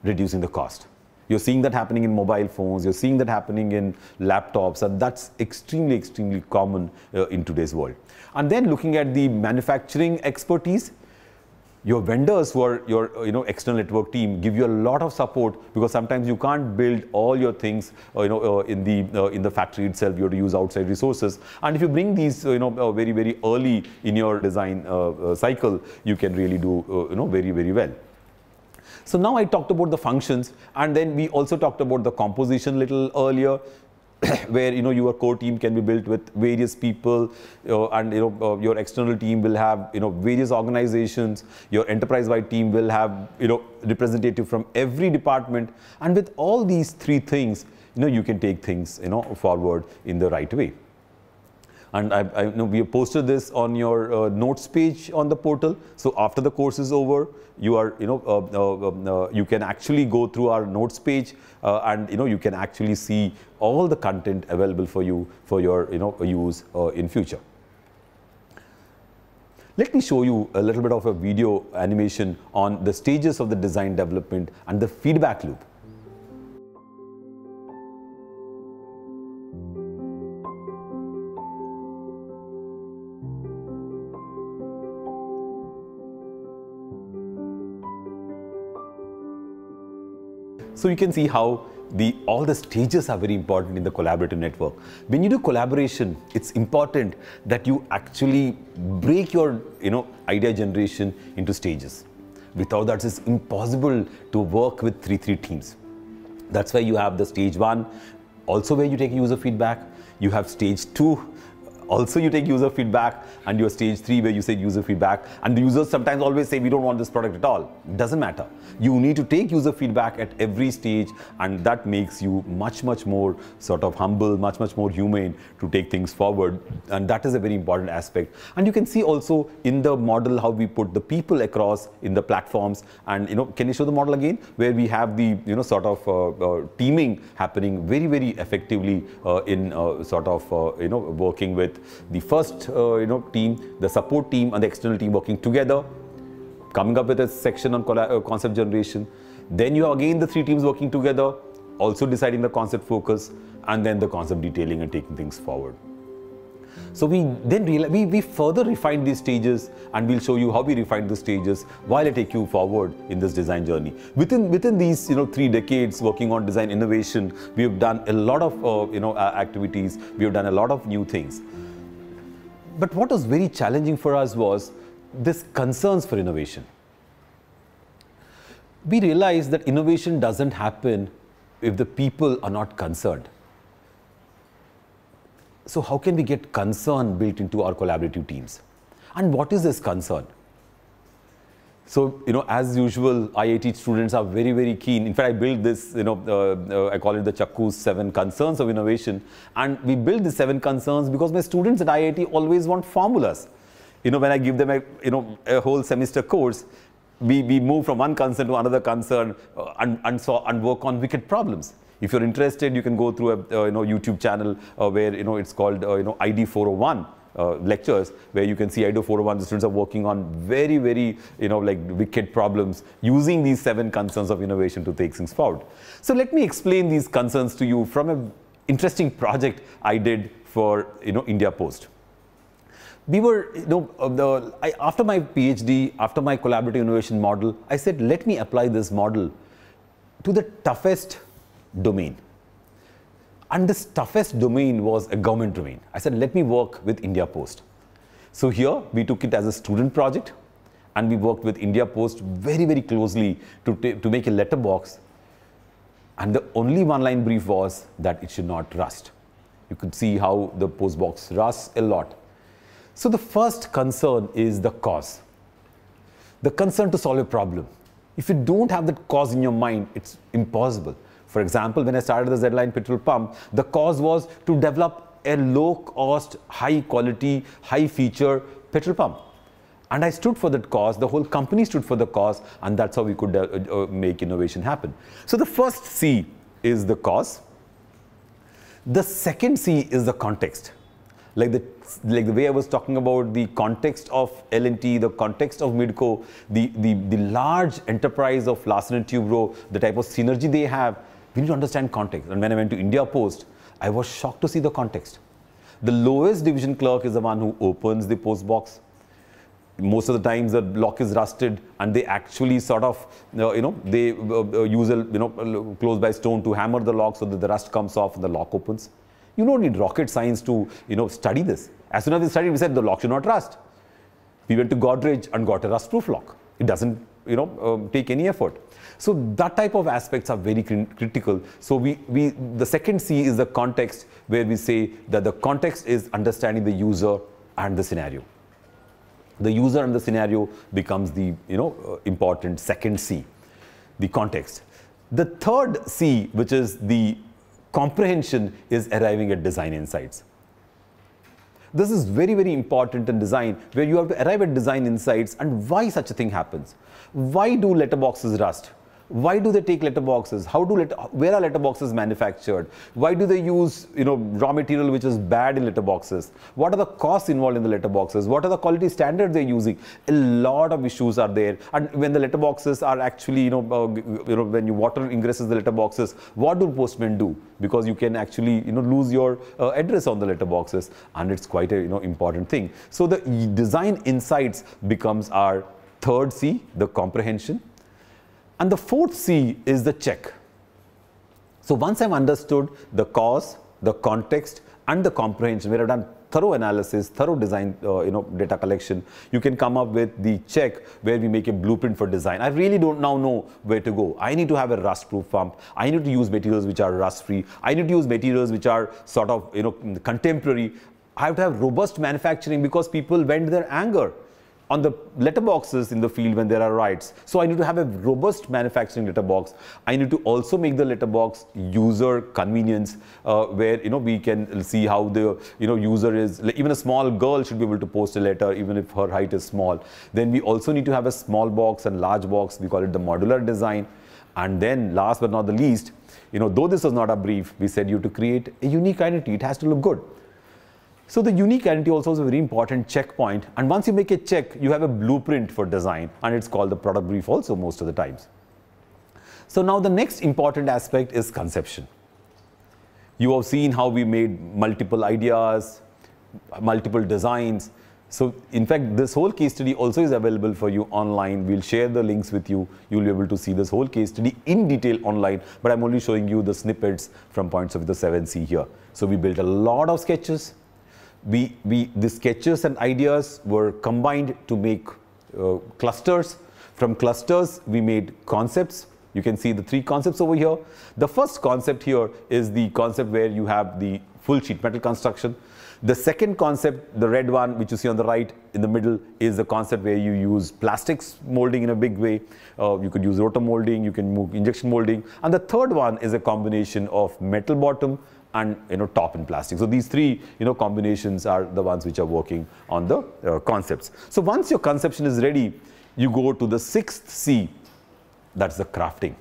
reducing the cost. You're seeing that happening in mobile phones, you're seeing that happening in laptops, and that's extremely, extremely common uh, in today's world. And then looking at the manufacturing expertise, your vendors who are your you know external network team give you a lot of support because sometimes you can't build all your things uh, you know uh, in the uh, in the factory itself you have to use outside resources and if you bring these uh, you know uh, very very early in your design uh, cycle you can really do you know very very well so now I talked about the functions and then we also talked about the composition little earlier where you know your core team can be built with various people you uh, know, and you know uh, your external team will have you know various organizations your enterprise wide team will have you know representative from every department and with all these three things you know you can take things you know forward in the right way and I, I know we posted this on your uh, notes page on the portal. So after the course is over, you are, you know, uh, uh, um, uh you can actually go through our notes page uh, and, you know, you can actually see all the content available for you for your, you know, use uh, in future. Let me show you a little bit of a video animation on the stages of the design development and the feedback loop. So you can see how the, all the stages are very important in the collaborative network. When you do collaboration, it's important that you actually break your you know idea generation into stages. Without that, it's impossible to work with three three teams. That's why you have the stage one, also where you take user feedback. You have stage two, also, you take user feedback and you are stage three where you say user feedback and the users sometimes always say we don't want this product at all. Doesn't matter. You need to take user feedback at every stage and that makes you much, much more sort of humble, much, much more humane to take things forward. And that is a very important aspect. And you can see also in the model how we put the people across in the platforms. And, you know, can you show the model again? Where we have the, you know, sort of uh, uh, teaming happening very, very effectively uh, in uh, sort of, uh, you know, working with the first uh, you know team, the support team, and the external team working together, coming up with a section on uh, concept generation. Then you have again the three teams working together, also deciding the concept focus, and then the concept detailing and taking things forward. So we then realize, we, we further refine these stages and we'll show you how we refine the stages while I take you forward in this design journey. Within, within these you know, three decades working on design innovation, we have done a lot of uh, you know, activities, we have done a lot of new things. But what was very challenging for us was this concerns for innovation. We realized that innovation doesn't happen if the people are not concerned. So how can we get concern built into our collaborative teams? And what is this concern? So, you know, as usual, IIT students are very, very keen. In fact, I built this, you know, uh, uh, I call it the Chakku's seven concerns of innovation. And we build the seven concerns because my students at IIT always want formulas. You know, when I give them a, you know, a whole semester course, we, we move from one concern to another concern uh, and, and, so, and work on wicked problems. If you're interested, you can go through a, uh, you know, YouTube channel uh, where, you know, it's called, you know, ID 401 uh, lectures where you can see IDO 401, the students are working on very, very, you know, like wicked problems using these seven concerns of innovation to take things forward. So let me explain these concerns to you from an interesting project I did for, you know, India Post we were, you know, uh, the, I, after my PhD, after my collaborative innovation model, I said, let me apply this model to the toughest domain. And this toughest domain was a government domain. I said, let me work with India Post. So here we took it as a student project and we worked with India Post very, very closely to, to make a letterbox. And the only one line brief was that it should not rust. You could see how the post box rusts a lot. So the first concern is the cause. The concern to solve a problem. If you don't have that cause in your mind, it's impossible. For example, when I started the Z-Line petrol pump, the cause was to develop a low-cost, high-quality, high-feature petrol pump. And I stood for that cause, the whole company stood for the cause, and that's how we could uh, uh, make innovation happen. So the first C is the cause. The second C is the context. Like the, like the way I was talking about the context of L&T, the context of Midco, the, the, the large enterprise of Larsen & Tubro, the type of synergy they have, we need to understand context. And when I went to India Post, I was shocked to see the context. The lowest division clerk is the one who opens the post box. Most of the times the lock is rusted and they actually sort of, uh, you know, they uh, uh use a, you know, close by stone to hammer the lock so that the rust comes off and the lock opens. You don't need rocket science to, you know, study this. As soon as we studied, we said the lock should not rust. We went to Godrej and got a rust-proof lock. It doesn't you know, um, take any effort. So that type of aspects are very critical. So we, we, the second C is the context where we say that the context is understanding the user and the scenario. The user and the scenario becomes the, you know, uh, important second C, the context. The third C, which is the comprehension, is arriving at design insights this is very very important in design where you have to arrive at design insights and why such a thing happens why do letterboxes rust? Why do they take letterboxes? How do let, where are letterboxes manufactured? Why do they use you know raw material which is bad in letterboxes? What are the costs involved in the letterboxes? What are the quality standards they're using? A lot of issues are there. And when the letterboxes are actually you know uh, you know when you water ingresses the letterboxes, what do postmen do? Because you can actually you know lose your uh, address on the letterboxes, and it's quite a you know important thing. So the design insights becomes our Third C, the comprehension. And the fourth C is the check. So once I've understood the cause, the context, and the comprehension, where I've done thorough analysis, thorough design, uh, you know, data collection, you can come up with the check where we make a blueprint for design. I really don't now know where to go. I need to have a rust-proof pump. I need to use materials which are rust-free. I need to use materials which are sort of, you know, contemporary. I have to have robust manufacturing because people vent their anger on the letterboxes in the field when there are rights. So I need to have a robust manufacturing letterbox. I need to also make the letterbox user convenience uh, where you know we can see how the you know user is like even a small girl should be able to post a letter even if her height is small. Then we also need to have a small box and large box. We call it the modular design. And then last but not the least, you know, though this was not a brief, we said you to create a unique identity. It has to look good. So the unique identity also is a very important checkpoint. And once you make a check, you have a blueprint for design and it's called the product brief also most of the times. So now the next important aspect is conception. You have seen how we made multiple ideas, multiple designs. So in fact, this whole case study also is available for you online. We'll share the links with you. You'll be able to see this whole case study in detail online, but I'm only showing you the snippets from points of the 7C here. So we built a lot of sketches, we, we, the sketches and ideas were combined to make uh, clusters. From clusters, we made concepts. You can see the three concepts over here. The first concept here is the concept where you have the full sheet metal construction. The second concept, the red one, which you see on the right in the middle, is the concept where you use plastics molding in a big way. Uh, you could use rotor molding, you can move injection molding. And the third one is a combination of metal bottom and you know top in plastic. So these three you know combinations are the ones which are working on the uh, concepts. So once your conception is ready, you go to the sixth C, that's the crafting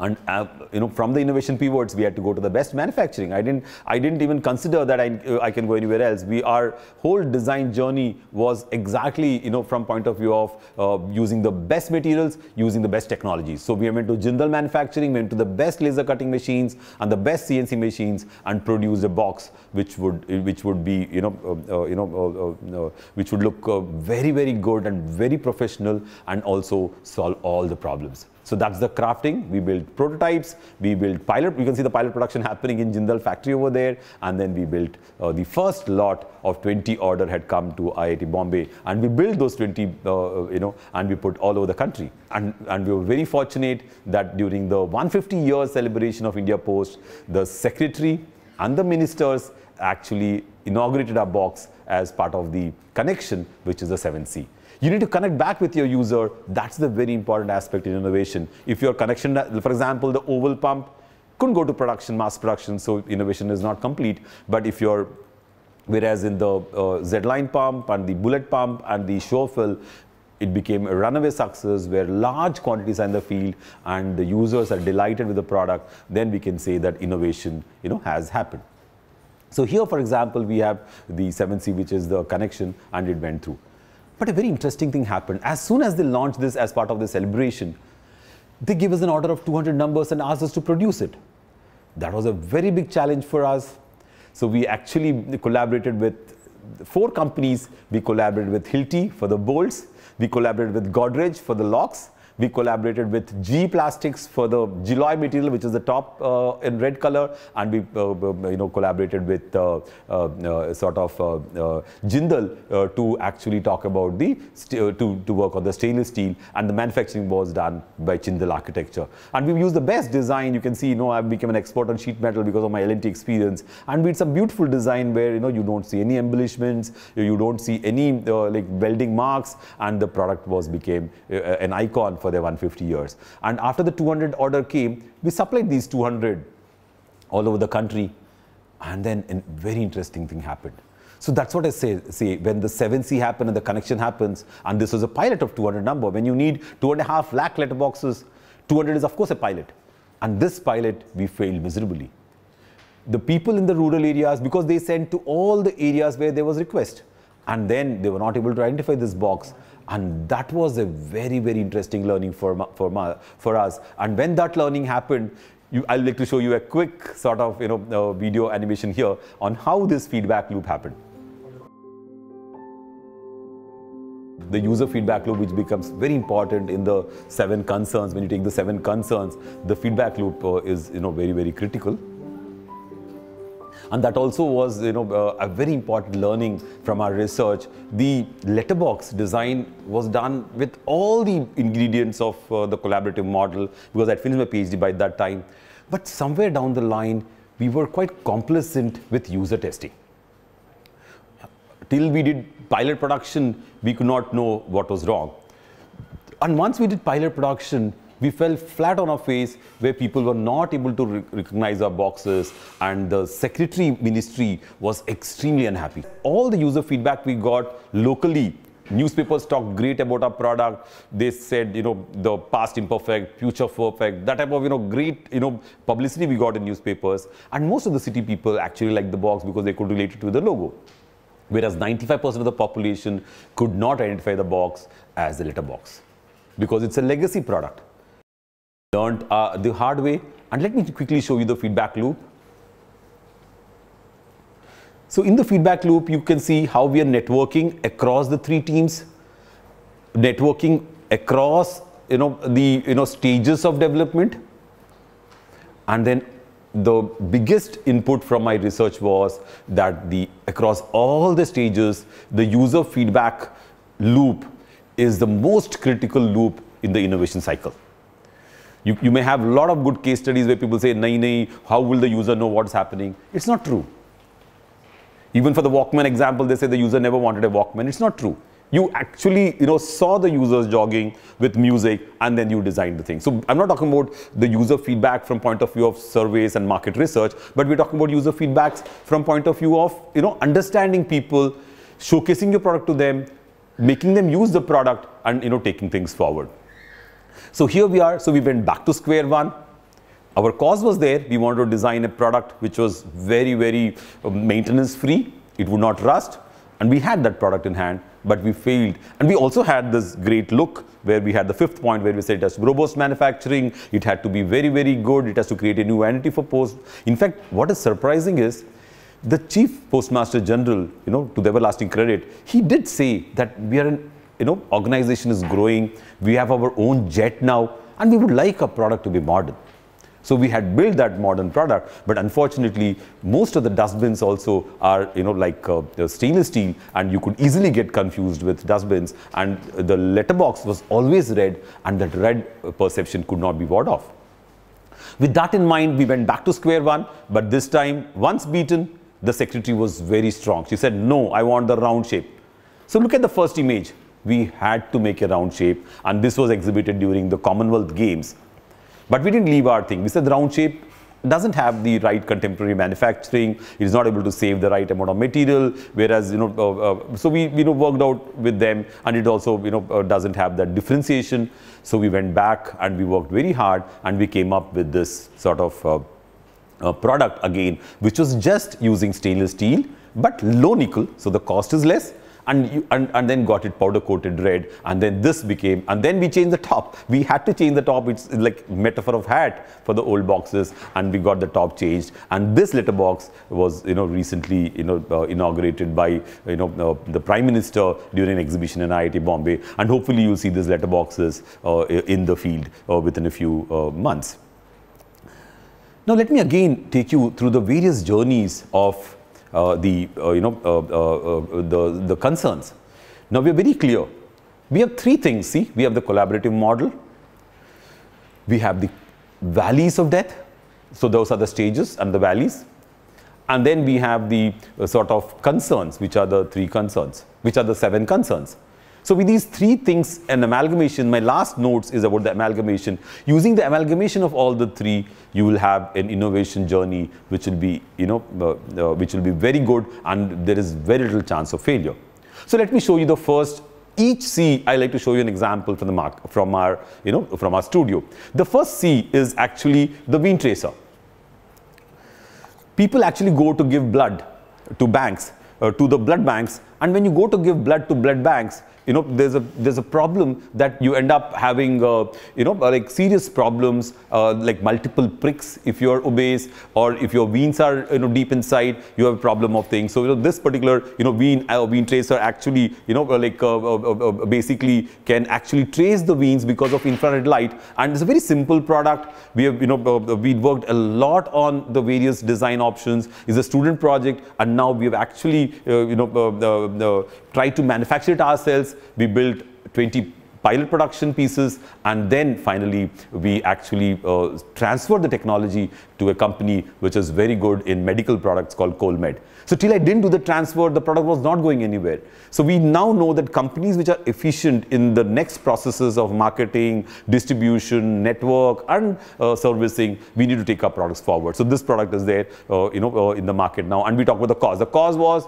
and uh, you know from the innovation pivots we had to go to the best manufacturing i didn't i didn't even consider that i, uh, I can go anywhere else we our whole design journey was exactly you know from point of view of uh, using the best materials using the best technologies so we went to jindal manufacturing went to the best laser cutting machines and the best cnc machines and produced a box which would which would be you know uh, uh, you know uh, which would look very very good and very professional and also solve all the problems so that's the crafting. We build prototypes. We build pilot. You can see the pilot production happening in Jindal factory over there. And then we built uh, the first lot of 20 order had come to IIT Bombay. And we built those 20, uh, uh, you know, and we put all over the country. And, and we were very fortunate that during the 150 year celebration of India Post, the secretary and the ministers actually inaugurated our box as part of the connection, which is the 7C. You need to connect back with your user. That's the very important aspect in innovation. If your connection, for example, the oval pump couldn't go to production, mass production, so innovation is not complete. But if you're Whereas in the uh, Z-line pump and the bullet pump and the Schofel, it became a runaway success where large quantities are in the field and the users are delighted with the product, then we can say that innovation you know, has happened. So here, for example, we have the 7C, which is the connection, and it went through. But a very interesting thing happened. As soon as they launched this as part of the celebration, they gave us an order of 200 numbers and asked us to produce it. That was a very big challenge for us. So we actually collaborated with four companies. We collaborated with Hilti for the bolts. We collaborated with Godrej for the locks. We collaborated with G Plastics for the Giloy material, which is the top uh, in red color, and we uh, you know collaborated with uh, uh, sort of Jindal to actually talk about the to to work on the stainless steel, and the manufacturing was done by Jindal Architecture. And we used the best design. You can see, you know, I've become an expert on sheet metal because of my LNT experience, and it's a beautiful design where you know you don't see any embellishments, you, you don't see any like welding marks, and the product was became an icon for for their 150 years. And after the 200 order came, we supplied these 200 all over the country. And then a very interesting thing happened. So that's what I say, say when the 7C happened and the connection happens, and this was a pilot of 200 number, when you need two and a half lakh letterboxes, 200 is of course a pilot. And this pilot, we failed miserably. The people in the rural areas, because they sent to all the areas where there was request, and then they were not able to identify this box, and that was a very, very interesting learning for, for, for us. And when that learning happened, you, I'd like to show you a quick sort of you know, uh, video animation here on how this feedback loop happened. the user feedback loop which becomes very important in the seven concerns when you take the seven concerns the feedback loop uh, is you know very very critical and that also was you know, uh, a very important learning from our research. The letterbox design was done with all the ingredients of uh, the collaborative model because I'd finished my PhD by that time. But somewhere down the line, we were quite complacent with user testing. Till we did pilot production, we could not know what was wrong. And once we did pilot production, we fell flat on our face where people were not able to re recognize our boxes and the secretary ministry was extremely unhappy. All the user feedback we got locally newspapers talked great about our product they said you know the past imperfect future perfect that type of you know great you know publicity we got in newspapers and most of the city people actually liked the box because they could relate it to the logo whereas 95% of the population could not identify the box as the letterbox box because it's a legacy product learned uh, the hard way. And let me quickly show you the feedback loop. So in the feedback loop, you can see how we are networking across the three teams, networking across you know the you know stages of development, and then the biggest input from my research was that the across all the stages, the user feedback loop is the most critical loop in the innovation cycle. You, you may have a lot of good case studies where people say, nahi, nahi, how will the user know what's happening? It's not true. Even for the Walkman example, they say the user never wanted a Walkman. It's not true. You actually, you know, saw the users jogging with music and then you designed the thing. So I'm not talking about the user feedback from point of view of surveys and market research, but we're talking about user feedbacks from point of view of, you know, understanding people, showcasing your product to them, making them use the product and, you know, taking things forward. So here we are, so we went back to square one. Our cause was there, we wanted to design a product which was very, very um, maintenance free, it would not rust, and we had that product in hand, but we failed. And we also had this great look where we had the fifth point where we said it has robust manufacturing, it had to be very, very good, it has to create a new entity for post. In fact, what is surprising is the chief postmaster general, you know, to the everlasting credit, he did say that we are an you know, organization is growing. We have our own jet now, and we would like our product to be modern. So we had built that modern product, but unfortunately, most of the dustbins also are, you know, like uh, stainless steel, and you could easily get confused with dustbins. And the letterbox was always red, and that red uh, perception could not be ward off. With that in mind, we went back to square one, but this time, once beaten, the secretary was very strong. She said, No, I want the round shape. So look at the first image we had to make a round shape and this was exhibited during the Commonwealth Games. But we didn't leave our thing. We said the round shape doesn't have the right contemporary manufacturing. It is not able to save the right amount of material. Whereas, you know, uh, uh, so we, you know, worked out with them and it also, you know, uh, doesn't have that differentiation. So we went back and we worked very hard and we came up with this sort of uh, uh, product again, which was just using stainless steel, but low nickel. So the cost is less and, you, and, and then got it powder coated red and then this became and then we changed the top. We had to change the top. It's like metaphor of hat for the old boxes and we got the top changed and this letter box was you know recently you know uh, inaugurated by you know uh, the Prime Minister during an exhibition in IIT Bombay and hopefully you'll see these letter boxes uh, in the field uh, within a few uh, months. Now let me again take you through the various journeys of uh, the, uh, you know, uh, the, the concerns. Now, we are very clear. We have three things, see. We have the collaborative model. We have the valleys of death. So, those are the stages and the valleys. And then we have the uh, sort of concerns, which are the three concerns, which are the seven concerns. So with these three things and amalgamation, my last notes is about the amalgamation. Using the amalgamation of all the three, you will have an innovation journey which will be, you know, uh, uh, which will be very good and there is very little chance of failure. So let me show you the first each C, I like to show you an example from the mark from our, you know, from our studio. The first C is actually the vein tracer. People actually go to give blood to banks, uh, to the blood banks, and when you go to give blood to blood banks, you know, there's a there's a problem that you end up having, uh, you know, uh, like serious problems uh, like multiple pricks if you're obese or if your veins are you know deep inside, you have a problem of things. So you know, this particular you know vein uh, vein tracer actually you know uh, like uh, basically can actually trace the veins because of infrared light, and it's a very simple product. We have you know we worked a lot on the various design options. It's a student project, and now we have actually you know tried to manufacture it ourselves. We built 20 pilot production pieces and then finally we actually uh, transferred the technology to a company which is very good in medical products called Colmed. So till I didn't do the transfer, the product was not going anywhere. So we now know that companies which are efficient in the next processes of marketing, distribution, network and uh, servicing, we need to take our products forward. So this product is there, uh, you know, uh, in the market now and we talk about the cause. The cause was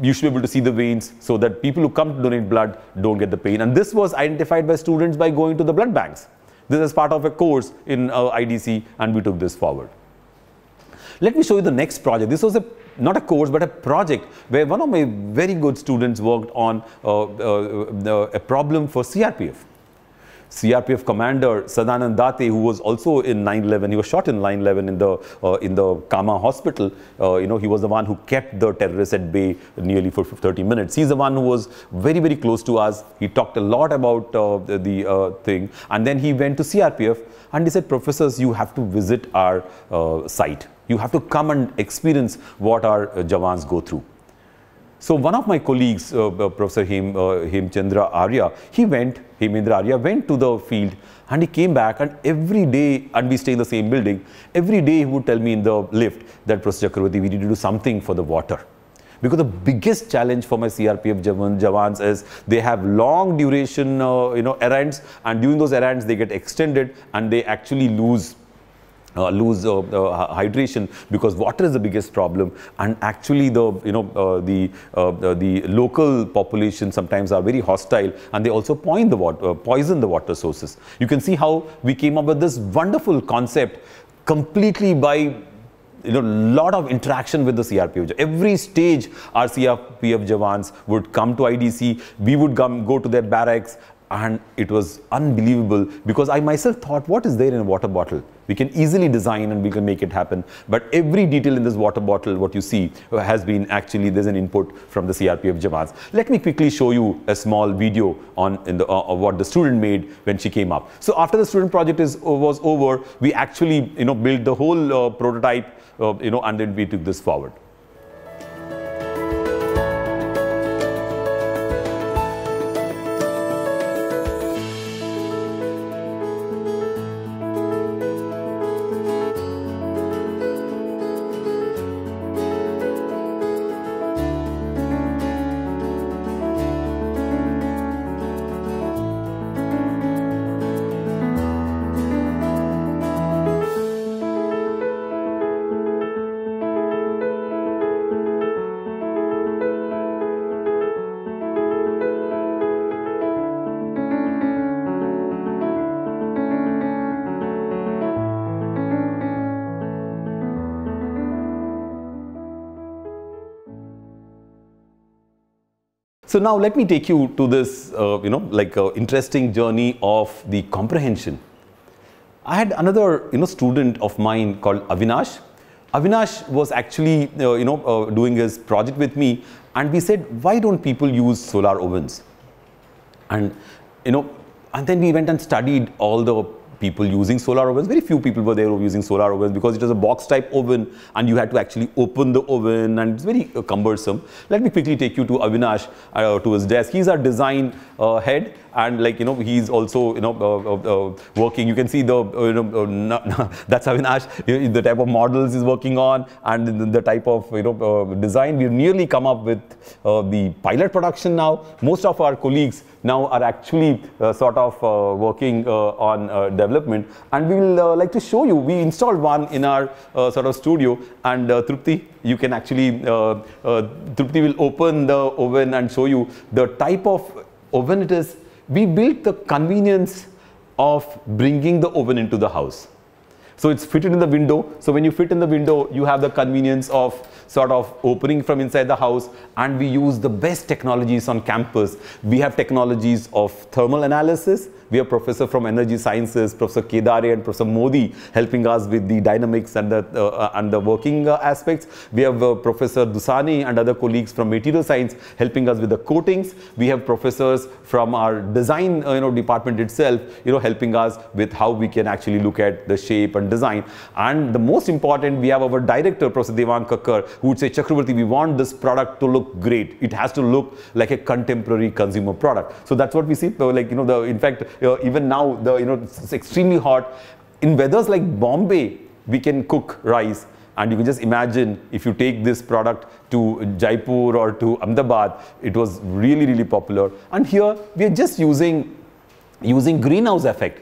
you should be able to see the veins so that people who come to donate blood don't get the pain. And this was identified by students by going to the blood banks. This is part of a course in uh, IDC and we took this forward. Let me show you the next project. This was a not a course but a project where one of my very good students worked on uh, uh, uh a problem for CRPF. CRPF commander Sadanand Date, who was also in 9/11, he was shot in 9/11 in the uh, in the Kama hospital. Uh, you know, he was the one who kept the terrorists at bay nearly for 30 minutes. He's the one who was very very close to us. He talked a lot about uh, the, the uh, thing, and then he went to CRPF and he said, "Professors, you have to visit our uh, site. You have to come and experience what our Jawans go through." So one of my colleagues, uh, uh Professor Him, uh, Hemchandra Arya, he went, Hemendra Arya went to the field and he came back and every day, and we stay in the same building, every day he would tell me in the lift that Professor Chakravarti, we need to do something for the water. Because the biggest challenge for my CRPF Javans is they have long duration, uh, you know, errands and during those errands they get extended and they actually lose uh, lose uh, uh, hydration because water is the biggest problem and actually the you know uh, uh, the the local population sometimes are very hostile and they also the water, uh, poison the water sources you can see how we came up with this wonderful concept completely by you know, lot of interaction with the CRPF. Every stage, our CRPF Jawans would come to IDC. We would come, go to their barracks and it was unbelievable because I myself thought, what is there in a water bottle? We can easily design and we can make it happen. But every detail in this water bottle, what you see, has been actually there's an input from the CRPF Jamaats. Let me quickly show you a small video on the, uh, what the student made when she came up. So after the student project is uh, was over, we actually you know built the whole uh, prototype, uh, you know, and then we took this forward. So now let me take you to this, uh, you know, like uh, interesting journey of the comprehension. I had another, you know, student of mine called Avinash. Avinash was actually, uh, you know, uh, doing his project with me and we said, why don't people use solar ovens? And, you know, and then we went and studied all the people using solar ovens. Very few people were there using solar ovens because it was a box type oven and you had to actually open the oven and it's very uh, cumbersome. Let me quickly take you to Avinash uh, to his desk. He's our design uh, head and like you know he's also you know uh, uh, uh working you can see the uh, you know uh, that's Avinash you the type of models he's working on and the type of you know design we've nearly come up with the pilot production now most of our colleagues now are actually sort of working on development and we will like to show you we installed one in our sort of studio and uh, Trupti you can actually uh, Trupti will open the oven and show you the type of oven it is we built the convenience of bringing the oven into the house. So it's fitted in the window. So when you fit in the window, you have the convenience of sort of opening from inside the house and we use the best technologies on campus. We have technologies of thermal analysis, we have professor from energy sciences, Professor Kedare and Professor Modi helping us with the dynamics and the, uh, and the working uh, aspects. We have uh, Professor Dusani and other colleagues from material science helping us with the coatings. We have professors from our design uh, you know, department itself you know, helping us with how we can actually look at the shape and design. And the most important, we have our director, Professor Devan Kakkar, who would say, Chakravarti, we want this product to look great. It has to look like a contemporary consumer product. So that's what we see. Uh, like, you know, the, in fact, even now, the you know it's extremely hot. In weathers like Bombay, we can cook rice. And you can just imagine if you take this product to Jaipur or to Ahmedabad, it was really, really popular. And here we are just using, using greenhouse effect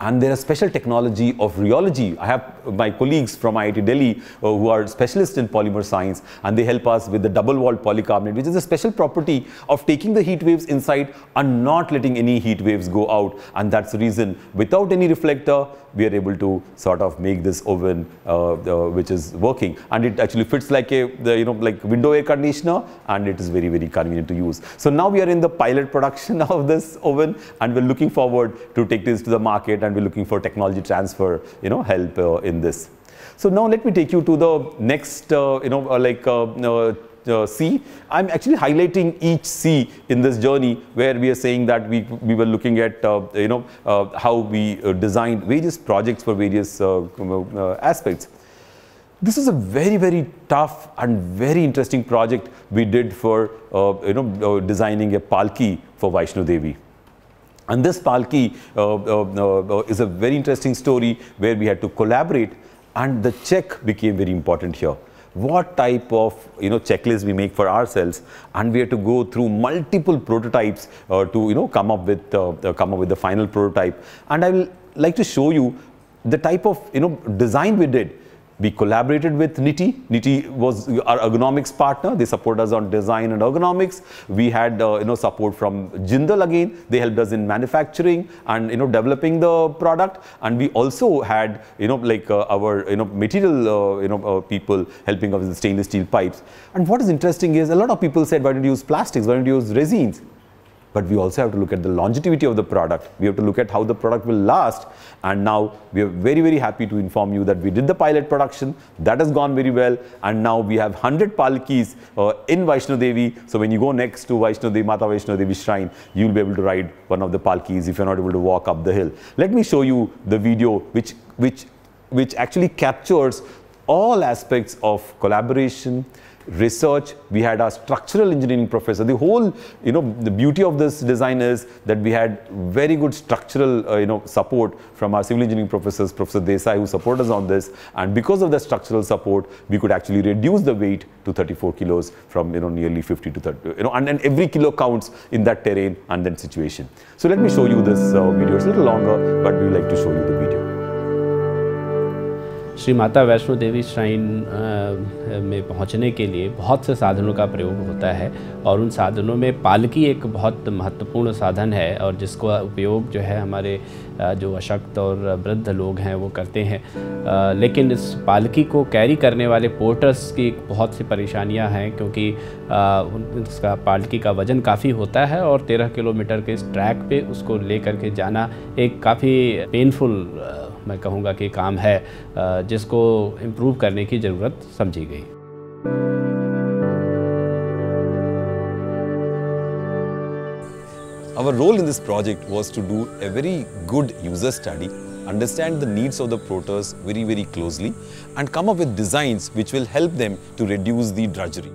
and there are special technology of rheology. I have my colleagues from IIT Delhi uh, who are specialists in polymer science and they help us with the double-walled polycarbonate which is a special property of taking the heat waves inside and not letting any heat waves go out and that's the reason without any reflector we are able to sort of make this oven uh, uh, which is working and it actually fits like a the, you know like window air conditioner and it is very very convenient to use so now we are in the pilot production of this oven and we're looking forward to take this to the market and we're looking for technology transfer you know help uh, in this so now let me take you to the next uh, you know uh, like uh, uh, C. I'm actually highlighting each C in this journey where we are saying that we, we were looking at, uh, you know, uh, how we uh, designed various projects for various uh, um, uh, aspects. This is a very, very tough and very interesting project we did for, you know, designing a palki for Vaishno Devi. And this palki is a very interesting story where we had to collaborate and the check became very important here what type of you know checklist we make for ourselves and we have to go through multiple prototypes uh, to you know come up with uh, uh, come up with the final prototype and i will like to show you the type of you know design we did we collaborated with NITI. NITI was our ergonomics partner. They support us on design and ergonomics. We had uh, you know support from Jindal again. They helped us in manufacturing and you know developing the product. And we also had you know like uh, our you know material uh, you know uh, people helping us with stainless steel pipes. And what is interesting is a lot of people said, why don't you use plastics? Why don't you use resins? but we also have to look at the longevity of the product. We have to look at how the product will last. And now we are very, very happy to inform you that we did the pilot production. That has gone very well. And now we have 100 palkis uh, in Vaishno Devi. So when you go next to Vaishno Devi, Mata Vaishno Devi shrine, you'll be able to ride one of the palkis if you're not able to walk up the hill. Let me show you the video which, which, which actually captures all aspects of collaboration, research, we had our structural engineering professor. The whole, you know, the beauty of this design is that we had very good structural, uh, you know, support from our civil engineering professors, Professor Desai, who supported us on this. And because of the structural support, we could actually reduce the weight to 34 kilos from, you know, nearly 50 to 30, you know, and, every kilo counts in that terrain and then situation. So let me show you this uh, video. It's a little longer, but we like to show you the Shri माता वैष्णो देवी shrine में पहुंचने के लिए बहुत से साधनों का प्रयोग होता है और उन साधनों में पालकी एक बहुत महत्वपूर्ण साधन है और जिसका उपयोग जो है हमारे जो अशक्त और वृद्ध लोग हैं वो करते हैं लेकिन इस पालकी को कैरी करने वाले पोर्टर्स की बहुत सी परेशानियां हैं क्योंकि उसका पालकी का वज़न काफ़ी होता है और तेरह किलोमीटर के इस ट्रैक पे उसको ले करके जाना एक काफ़ी पेनफुल मैं कहूँगा कि काम है जिसको इम्प्रूव करने की ज़रूरत समझी गई Our role in this project was to do a very good user study, understand the needs of the protos very, very closely and come up with designs which will help them to reduce the drudgery.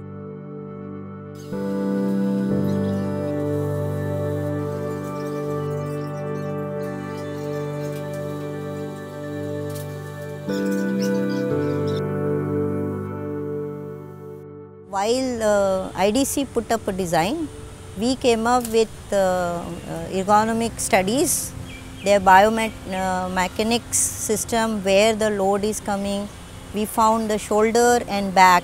while uh, IDC put up a design, we came up with uh, uh ergonomic studies, their biomechanics uh, system where the load is coming. We found the shoulder and back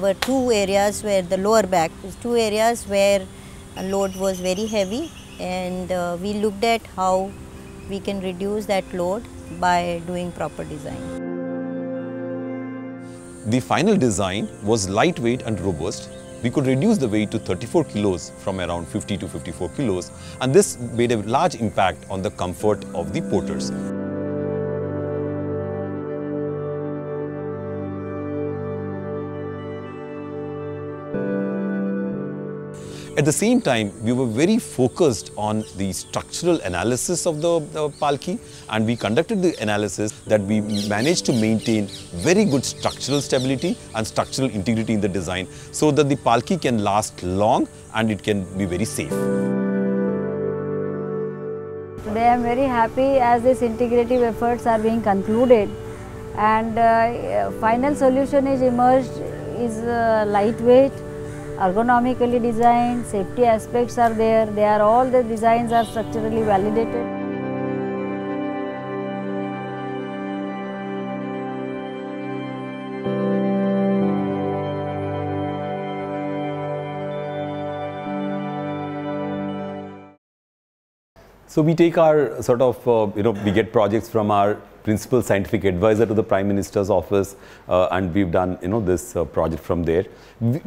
were two areas where the lower back was two areas where load was very heavy and uh, we looked at how we can reduce that load by doing proper design. The final design was lightweight and robust. We could reduce the weight to 34 kilos from around 50 to 54 kilos and this made a large impact on the comfort of the porters. At the same time, we were very focused on the structural analysis of the, the Palki and we conducted the analysis that we managed to maintain very good structural stability and structural integrity in the design so that the Palki can last long and it can be very safe. Today I am very happy as these integrative efforts are being concluded and uh, final solution is emerged is uh, lightweight, ergonomically designed, safety aspects are there, they are all the designs are structurally validated. So we take our sort of, uh, you know, we get projects from our principal scientific advisor to the Prime Minister's office, uh, and we've done you know this uh, project from there.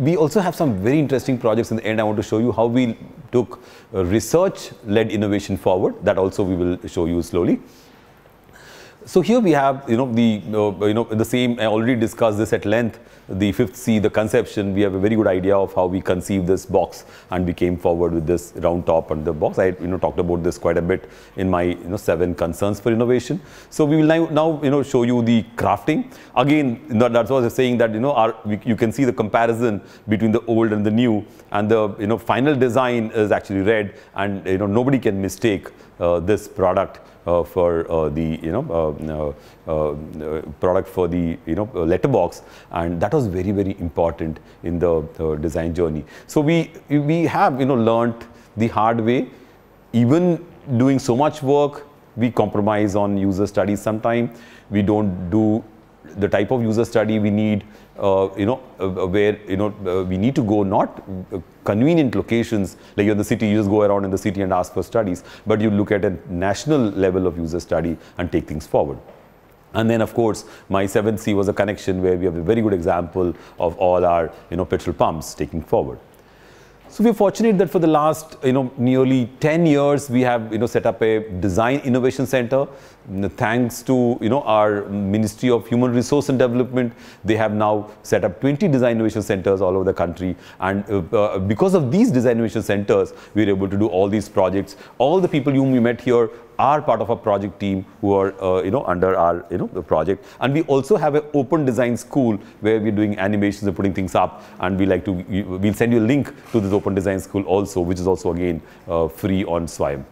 We also have some very interesting projects. In the end, I want to show you how we took uh, research-led innovation forward. That also we will show you slowly. So here we have, you know, the uh, you know the same. I already discussed this at length. The fifth C, the conception. We have a very good idea of how we conceive this box, and we came forward with this round top and the box. I you know talked about this quite a bit in my you know seven concerns for innovation. So we will now, now you know show you the crafting. Again, that's what I was saying that you know our, we, you can see the comparison between the old and the new, and the you know final design is actually red, and you know nobody can mistake uh, this product uh, for uh, the you know uh, product for the you know letterbox, and that was very very important in the design journey. So we we have you know learned the hard way, even doing so much work we compromise on user studies sometimes. We don't do the type of user study we need. Uh, you know, uh, uh, where, you know, uh, we need to go not uh, convenient locations, like you're in the city, you just go around in the city and ask for studies, but you look at a national level of user study and take things forward. And then, of course, my 7C was a connection where we have a very good example of all our, you know, petrol pumps taking forward. So we're fortunate that for the last, you know, nearly 10 years, we have, you know, set up a design innovation center. Thanks to, you know, our Ministry of Human Resource and Development, they have now set up 20 design innovation centers all over the country. And uh, uh because of these design innovation centers, we are able to do all these projects. All the people whom we met here are part of a project team who are, uh, you know, under our, you know, the project. And we also have an open design school where we're doing animations and putting things up. And we like to, we'll send you a link to this open design school also, which is also again uh, free on Swayam.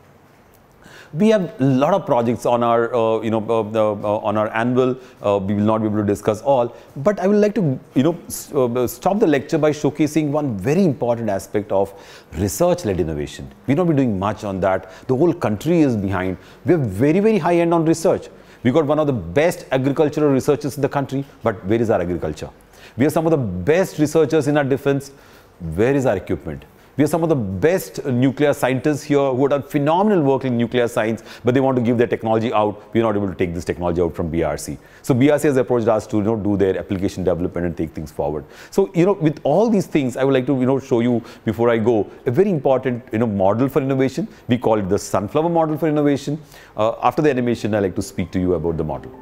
We have a lot of projects on our, uh, you know, uh, uh, on our annual. Uh, we will not be able to discuss all, but I would like to, you know, stop the lecture by showcasing one very important aspect of research-led innovation. We're not be doing much on that. The whole country is behind. We're very, very high end on research. We got one of the best agricultural researchers in the country, but where is our agriculture? We are some of the best researchers in our defense. Where is our equipment? We have some of the best nuclear scientists here who have done phenomenal work in nuclear science, but they want to give their technology out. We're not able to take this technology out from BRC. So BRC has approached us to you know, do their application development and take things forward. So you know, with all these things, I would like to you know show you before I go a very important you know model for innovation. We call it the sunflower model for innovation. Uh, after the animation, I like to speak to you about the model.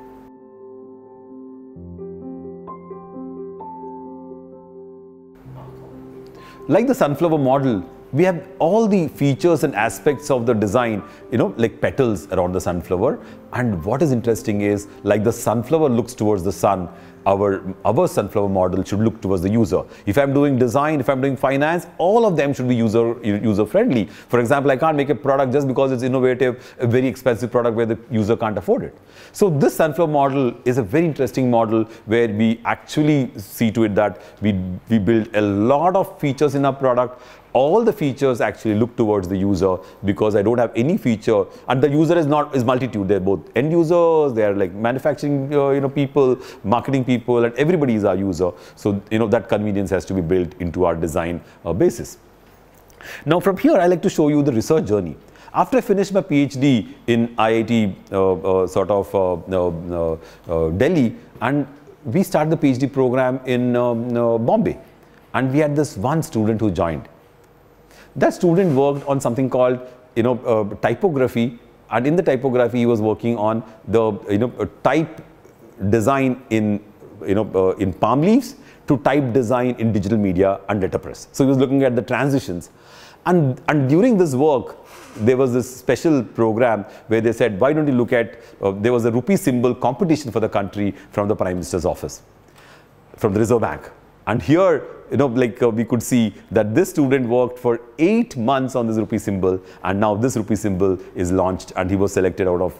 like the sunflower model, we have all the features and aspects of the design, you know, like petals around the sunflower. And what is interesting is, like the sunflower looks towards the sun, our, our sunflower model should look towards the user. If I'm doing design, if I'm doing finance, all of them should be user, user friendly. For example, I can't make a product just because it's innovative, a very expensive product where the user can't afford it. So this sunflower model is a very interesting model where we actually see to it that we, we build a lot of features in our product all the features actually look towards the user because I don't have any feature and the user is not is multitude they're both end users they are like manufacturing uh, you know people marketing people and everybody is our user so you know that convenience has to be built into our design uh, basis now from here I like to show you the research journey after I finished my PhD in IIT uh, uh, sort of uh, uh, Delhi and we started the PhD program in um, Bombay and we had this one student who joined that student worked on something called you know uh, typography and in the typography he was working on the you know uh, type design in you know uh, in palm leaves to type design in digital media and letterpress so he was looking at the transitions and and during this work there was this special program where they said why don't you look at uh, there was a rupee symbol competition for the country from the prime minister's office from the reserve bank and here, you know, like uh, we could see that this student worked for eight months on this rupee symbol and now this rupee symbol is launched and he was selected out of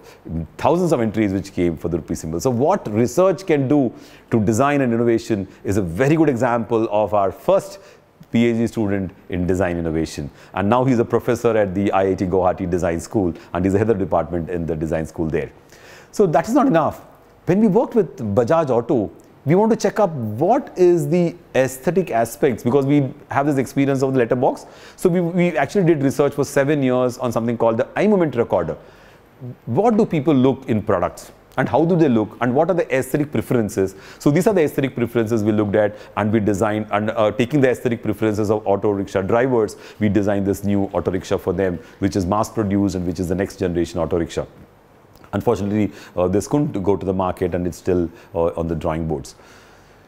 thousands of entries which came for the rupee symbol. So what research can do to design and innovation is a very good example of our first PhD student in design innovation. And now he's a professor at the IIT Guwahati Design School and he's the head of department in the design school there. So that is not enough. When we worked with Bajaj Auto, we want to check up what is the aesthetic aspects because we have this experience of the letterbox. So we, we actually did research for seven years on something called the eye moment recorder. What do people look in products? And how do they look? And what are the aesthetic preferences? So these are the aesthetic preferences we looked at and we designed and uh, taking the aesthetic preferences of auto rickshaw drivers, we designed this new auto rickshaw for them, which is mass produced and which is the next generation auto rickshaw. Unfortunately, uh, this couldn't go to the market and it's still uh, on the drawing boards.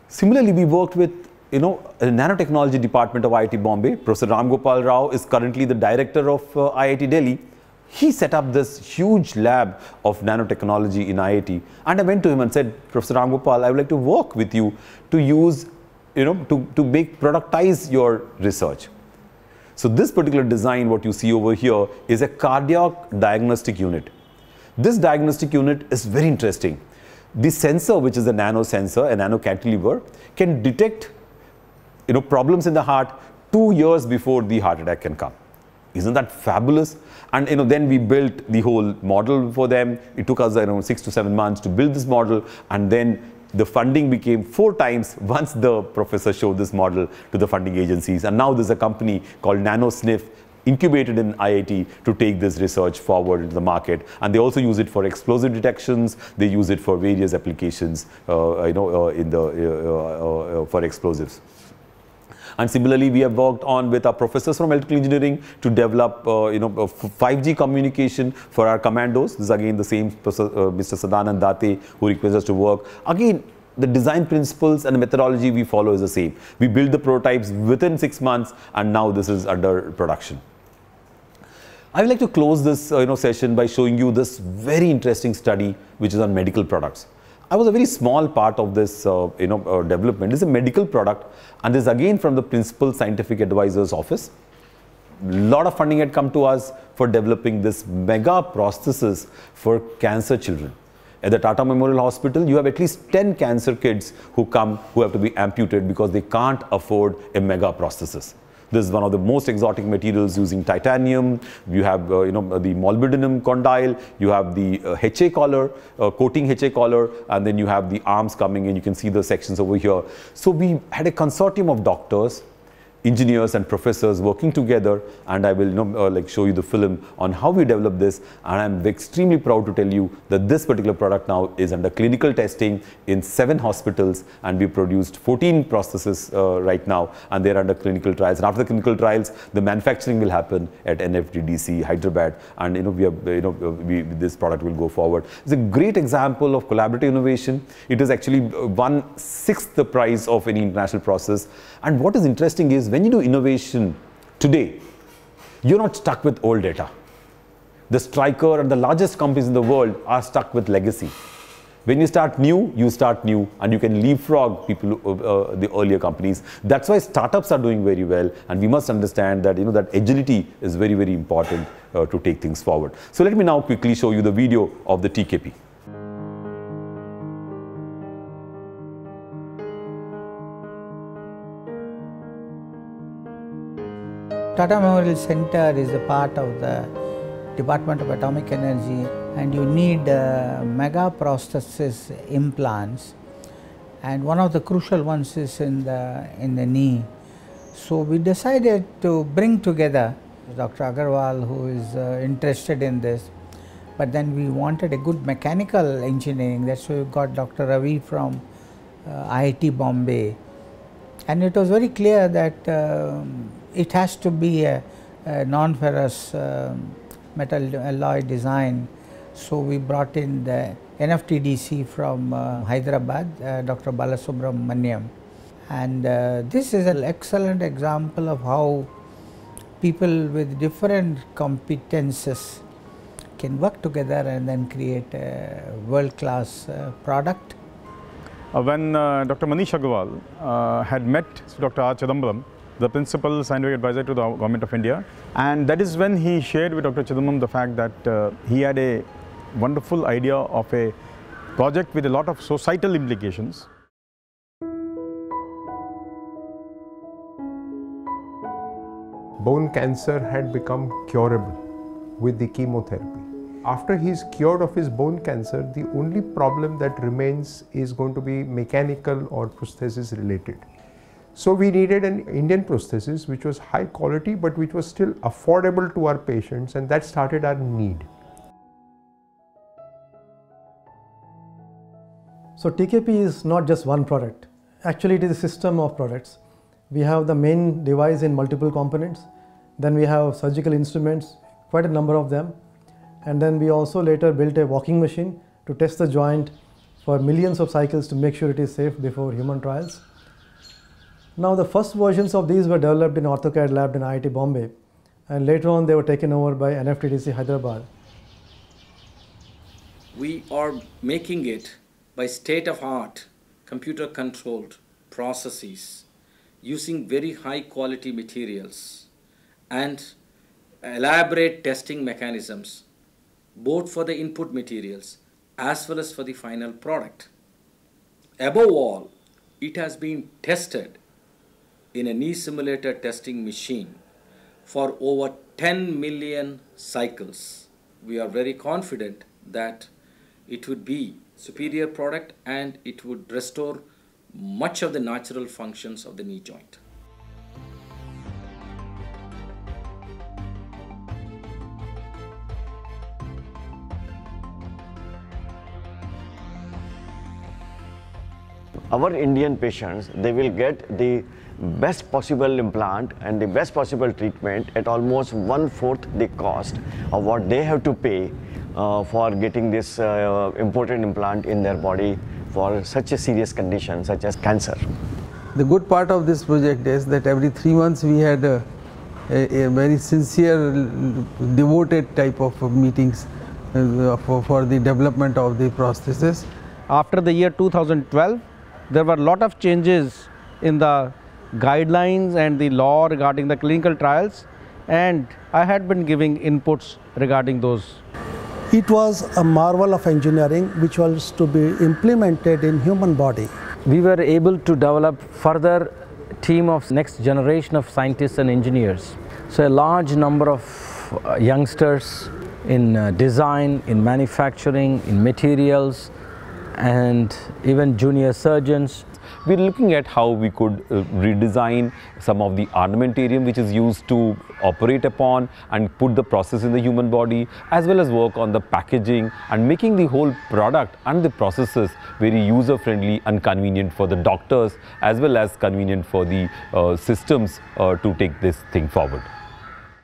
Similarly, we worked with you know, the nanotechnology department of IIT Bombay. Professor Ram Gopal Rao is currently the director of uh, IIT Delhi. He set up this huge lab of nanotechnology in IIT. And I went to him and said, Professor Ram Gopal, I would like to work with you to use, you know, to, to make productize your research. So this particular design, what you see over here, is a cardiac diagnostic unit. This diagnostic unit is very interesting. The sensor, which is a nano sensor, a nano cantilever, can detect you know, problems in the heart two years before the heart attack can come. Isn't that fabulous? And you know, then we built the whole model for them. It took us around you know, six to seven months to build this model, and then the funding became four times once the professor showed this model to the funding agencies. And now there's a company called NanoSniff incubated in IIT to take this research forward into the market. And they also use it for explosive detections. They use it for various applications, uh, uh you know, uh, in the uh, uh, uh, for explosives. And similarly, we have worked on with our professors from electrical engineering to develop, uh, you know, 5G communication for our commandos. This is again the same professor, uh, Mr. Sadanand Date who requests us to work. Again, the design principles and the methodology we follow is the same. We build the prototypes within six months and now this is under production. I would like to close this uh, you know, session by showing you this very interesting study which is on medical products. I was a very small part of this uh, you know, uh, development. It's a medical product and this again from the principal scientific advisor's office. Lot of funding had come to us for developing this mega prosthesis for cancer children. At the Tata Memorial Hospital, you have at least 10 cancer kids who come who have to be amputated because they can't afford a mega prosthesis. This is one of the most exotic materials using titanium. You have, uh, you know, the molybdenum condyle. You have the uh, HA collar, uh, coating HA collar, and then you have the arms coming in. You can see the sections over here. So we had a consortium of doctors engineers and professors working together and I will you know, uh, like show you the film on how we develop this and I'm extremely proud to tell you that this particular product now is under clinical testing in seven hospitals and we produced 14 processes uh, right now and they're under clinical trials and after the clinical trials the manufacturing will happen at NFTDC Hyderabad and you know we have you know uh, we, this product will go forward. It's a great example of collaborative innovation. It is actually uh, one sixth the price of any international process and what is interesting is when you do innovation today, you're not stuck with old data. The striker and the largest companies in the world are stuck with legacy. When you start new, you start new, and you can leapfrog people, uh, uh, the earlier companies. That's why startups are doing very well, and we must understand that you know that agility is very, very important uh, to take things forward. So let me now quickly show you the video of the TKP. Tata Memorial Center is a part of the Department of Atomic Energy and you need uh, mega prosthesis implants and one of the crucial ones is in the, in the knee. So we decided to bring together Dr. Agarwal who is uh, interested in this but then we wanted a good mechanical engineering that's why we got Dr. Ravi from uh, IIT Bombay and it was very clear that um, it has to be a, a non-ferrous um, metal alloy design. So we brought in the NFTDC from uh, Hyderabad, uh, Dr. Balasubramaniam. And uh, this is an excellent example of how people with different competences can work together and then create a world-class uh, product. Uh, when uh, Dr. Manish Agarwal had met Dr. R. Chidambaram, the principal scientific advisor to the Government of India. And that is when he shared with Dr. Chidambaram the fact that uh, he had a wonderful idea of a project with a lot of societal implications. Bone cancer had become curable with the chemotherapy. After he is cured of his bone cancer, the only problem that remains is going to be mechanical or prosthesis related. So we needed an Indian prosthesis which was high quality but which was still affordable to our patients and that started our need. So TKP is not just one product. Actually it is a system of products. We have the main device in multiple components. Then we have surgical instruments, quite a number of them. And then we also later built a walking machine to test the joint for millions of cycles to make sure it is safe before human trials. Now the first versions of these were developed in AutoCAD lab in IIT Bombay and later on they were taken over by NFTDC Hyderabad. We are making it by state of art computer controlled processes using very high quality materials and elaborate testing mechanisms both for the input materials as well as for the final product. Above all, it has been tested in a knee simulator testing machine for over 10 million cycles. We are very confident that it would be superior product and it would restore much of the natural functions of the knee joint. Our Indian patients, they will get the best possible implant and the best possible treatment at almost one-fourth the cost of what they have to pay uh, for getting this uh, important implant in their body for such a serious condition such as cancer. The good part of this project is that every three months we had a, a, a very sincere, devoted type of meetings uh, for, for the development of the prosthesis. After the year 2012, there were a lot of changes in the guidelines and the law regarding the clinical trials and I had been giving inputs regarding those. It was a marvel of engineering which was to be implemented in human body. We were able to develop further team of next generation of scientists and engineers. So a large number of uh, youngsters in uh, design, in manufacturing, in materials and even junior surgeons we're looking at how we could uh, redesign some of the armamentarium which is used to operate upon and put the process in the human body as well as work on the packaging and making the whole product and the processes very user friendly and convenient for the doctors as well as convenient for the uh, systems uh, to take this thing forward.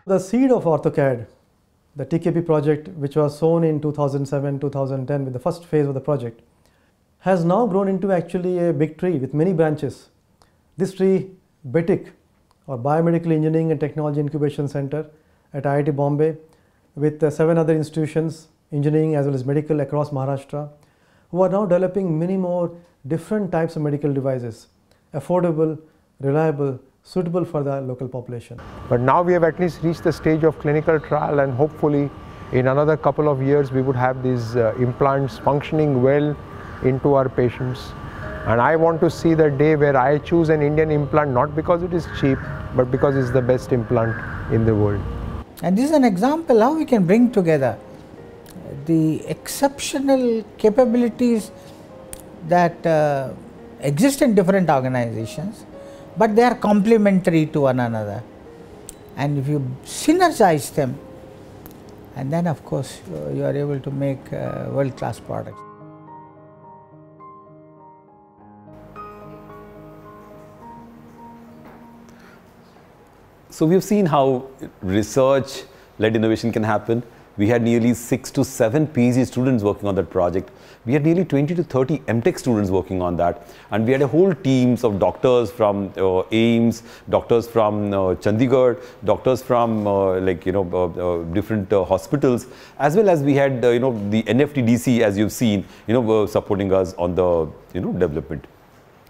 The seed of OrthoCAD, the TKP project which was sown in 2007-2010 with the first phase of the project, has now grown into actually a big tree with many branches. This tree, BETIC or Biomedical Engineering and Technology Incubation Center at IIT Bombay with uh, seven other institutions, engineering as well as medical across Maharashtra, who are now developing many more different types of medical devices, affordable, reliable, suitable for the local population. But now we have at least reached the stage of clinical trial and hopefully in another couple of years we would have these uh, implants functioning well into our patients. And I want to see the day where I choose an Indian implant not because it is cheap, but because it's the best implant in the world. And this is an example how we can bring together the exceptional capabilities that uh, exist in different organizations, but they are complementary to one another. And if you synergize them, and then of course you are able to make uh, world class products. So we've seen how research-led innovation can happen. We had nearly six to seven PhD students working on that project. We had nearly 20 to 30 MTech students working on that. And we had a whole teams of doctors from uh, Ames, doctors from uh, Chandigarh, doctors from uh, like, you know, uh, uh, different uh, hospitals, as well as we had, you know, the NFTDC, as you've seen, you know, supporting us on the, you know, development.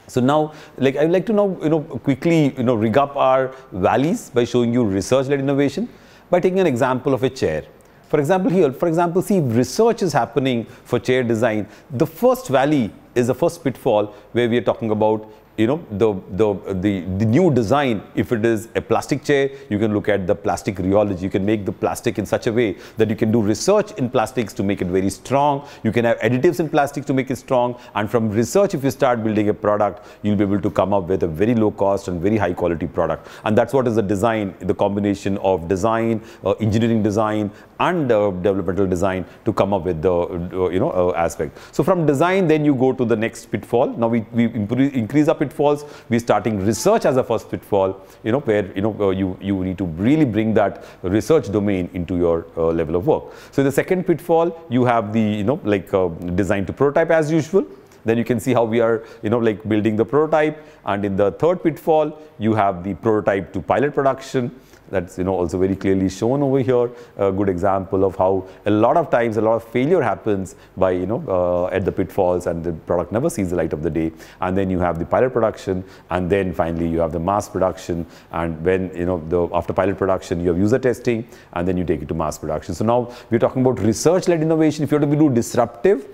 So now, like I would like to now, you know, quickly, you know, rig up our valleys by showing you research-led innovation by taking an example of a chair. For example, here, for example, see research is happening for chair design. The first valley is the first pitfall where we are talking about you know the, the the the new design if it is a plastic chair you can look at the plastic rheology you can make the plastic in such a way that you can do research in plastics to make it very strong you can have additives in plastics to make it strong and from research if you start building a product you'll be able to come up with a very low cost and very high quality product and that's what is the design the combination of design uh, engineering design and uh, developmental design to come up with the uh, you know uh, aspect so from design then you go to the next pitfall now we, we increase up pitfalls. We're starting research as a first pitfall, you know, where, you know, uh, you, you need to really bring that research domain into your uh, level of work. So the second pitfall, you have the, you know, like uh, design to prototype as usual then you can see how we are you know like building the prototype and in the third pitfall you have the prototype to pilot production that's you know also very clearly shown over here. A good example of how a lot of times a lot of failure happens by you know uh, at the pitfalls and the product never sees the light of the day. And then you have the pilot production, and then finally you have the mass production. And when you know the after pilot production you have user testing, and then you take it to mass production. So now we're talking about research-led innovation. If you have to be disruptive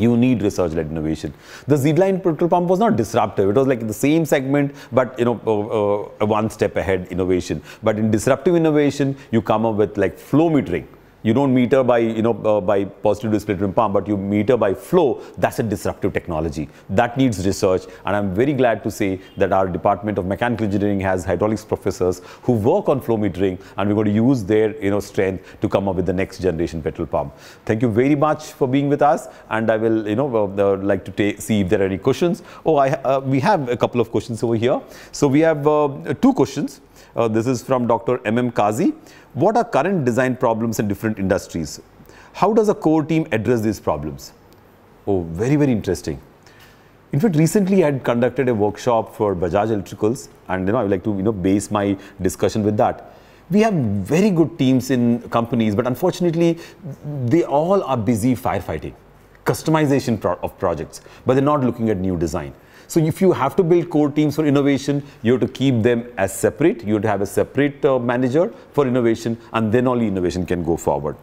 you need research-led innovation. The Z-Line petrol pump was not disruptive. It was like the same segment, but you know, uh, uh, one step ahead innovation. But in disruptive innovation, you come up with like flow metering, you don't meter by you know uh, by positive displacement pump but you meter by flow that's a disruptive technology that needs research and i'm very glad to say that our department of mechanical engineering has hydraulics professors who work on flow metering and we're going to use their you know strength to come up with the next generation petrol pump thank you very much for being with us and i will you know uh, like to see if there are any questions oh i uh, we have a couple of questions over here so we have uh, two questions uh, this is from dr mm kazi what are current design problems in different industries? How does a core team address these problems? Oh, very, very interesting. In fact, recently I had conducted a workshop for Bajaj Electricals, and you know, I would like to you know base my discussion with that. We have very good teams in companies, but unfortunately, they all are busy firefighting, customization pro of projects, but they're not looking at new design. So if you have to build core teams for innovation, you have to keep them as separate. You have to have a separate uh, manager for innovation, and then only innovation can go forward.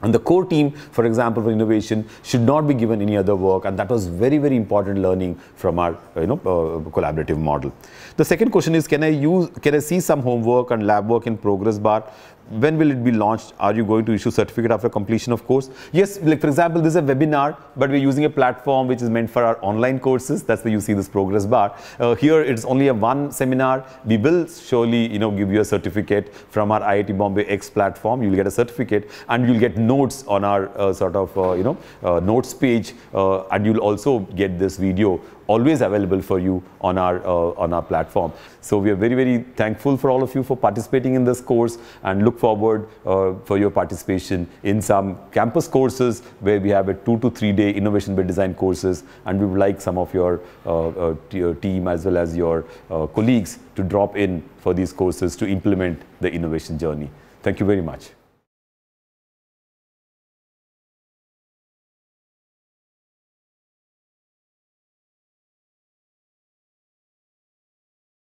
And the core team, for example, for innovation, should not be given any other work. And that was very, very important learning from our uh, you know, uh, collaborative model. The second question is, can I, use, can I see some homework and lab work in progress bar when will it be launched? Are you going to issue certificate after completion of course? Yes, like for example, this is a webinar, but we're using a platform which is meant for our online courses. That's why you see this progress bar. Uh, here, it's only a one seminar. We will surely, you know, give you a certificate from our IIT Bombay X platform. You'll get a certificate and you'll get notes on our uh, sort of, uh, you know, uh, notes page. Uh, and you'll also get this video always available for you on our uh, on our platform. So we are very very thankful for all of you for participating in this course and look forward uh, for your participation in some campus courses where we have a two to three day innovation by design courses and we would like some of your, uh, your uh, uh, team as well as your uh, colleagues to drop in for these courses to implement the innovation journey. Thank you very much.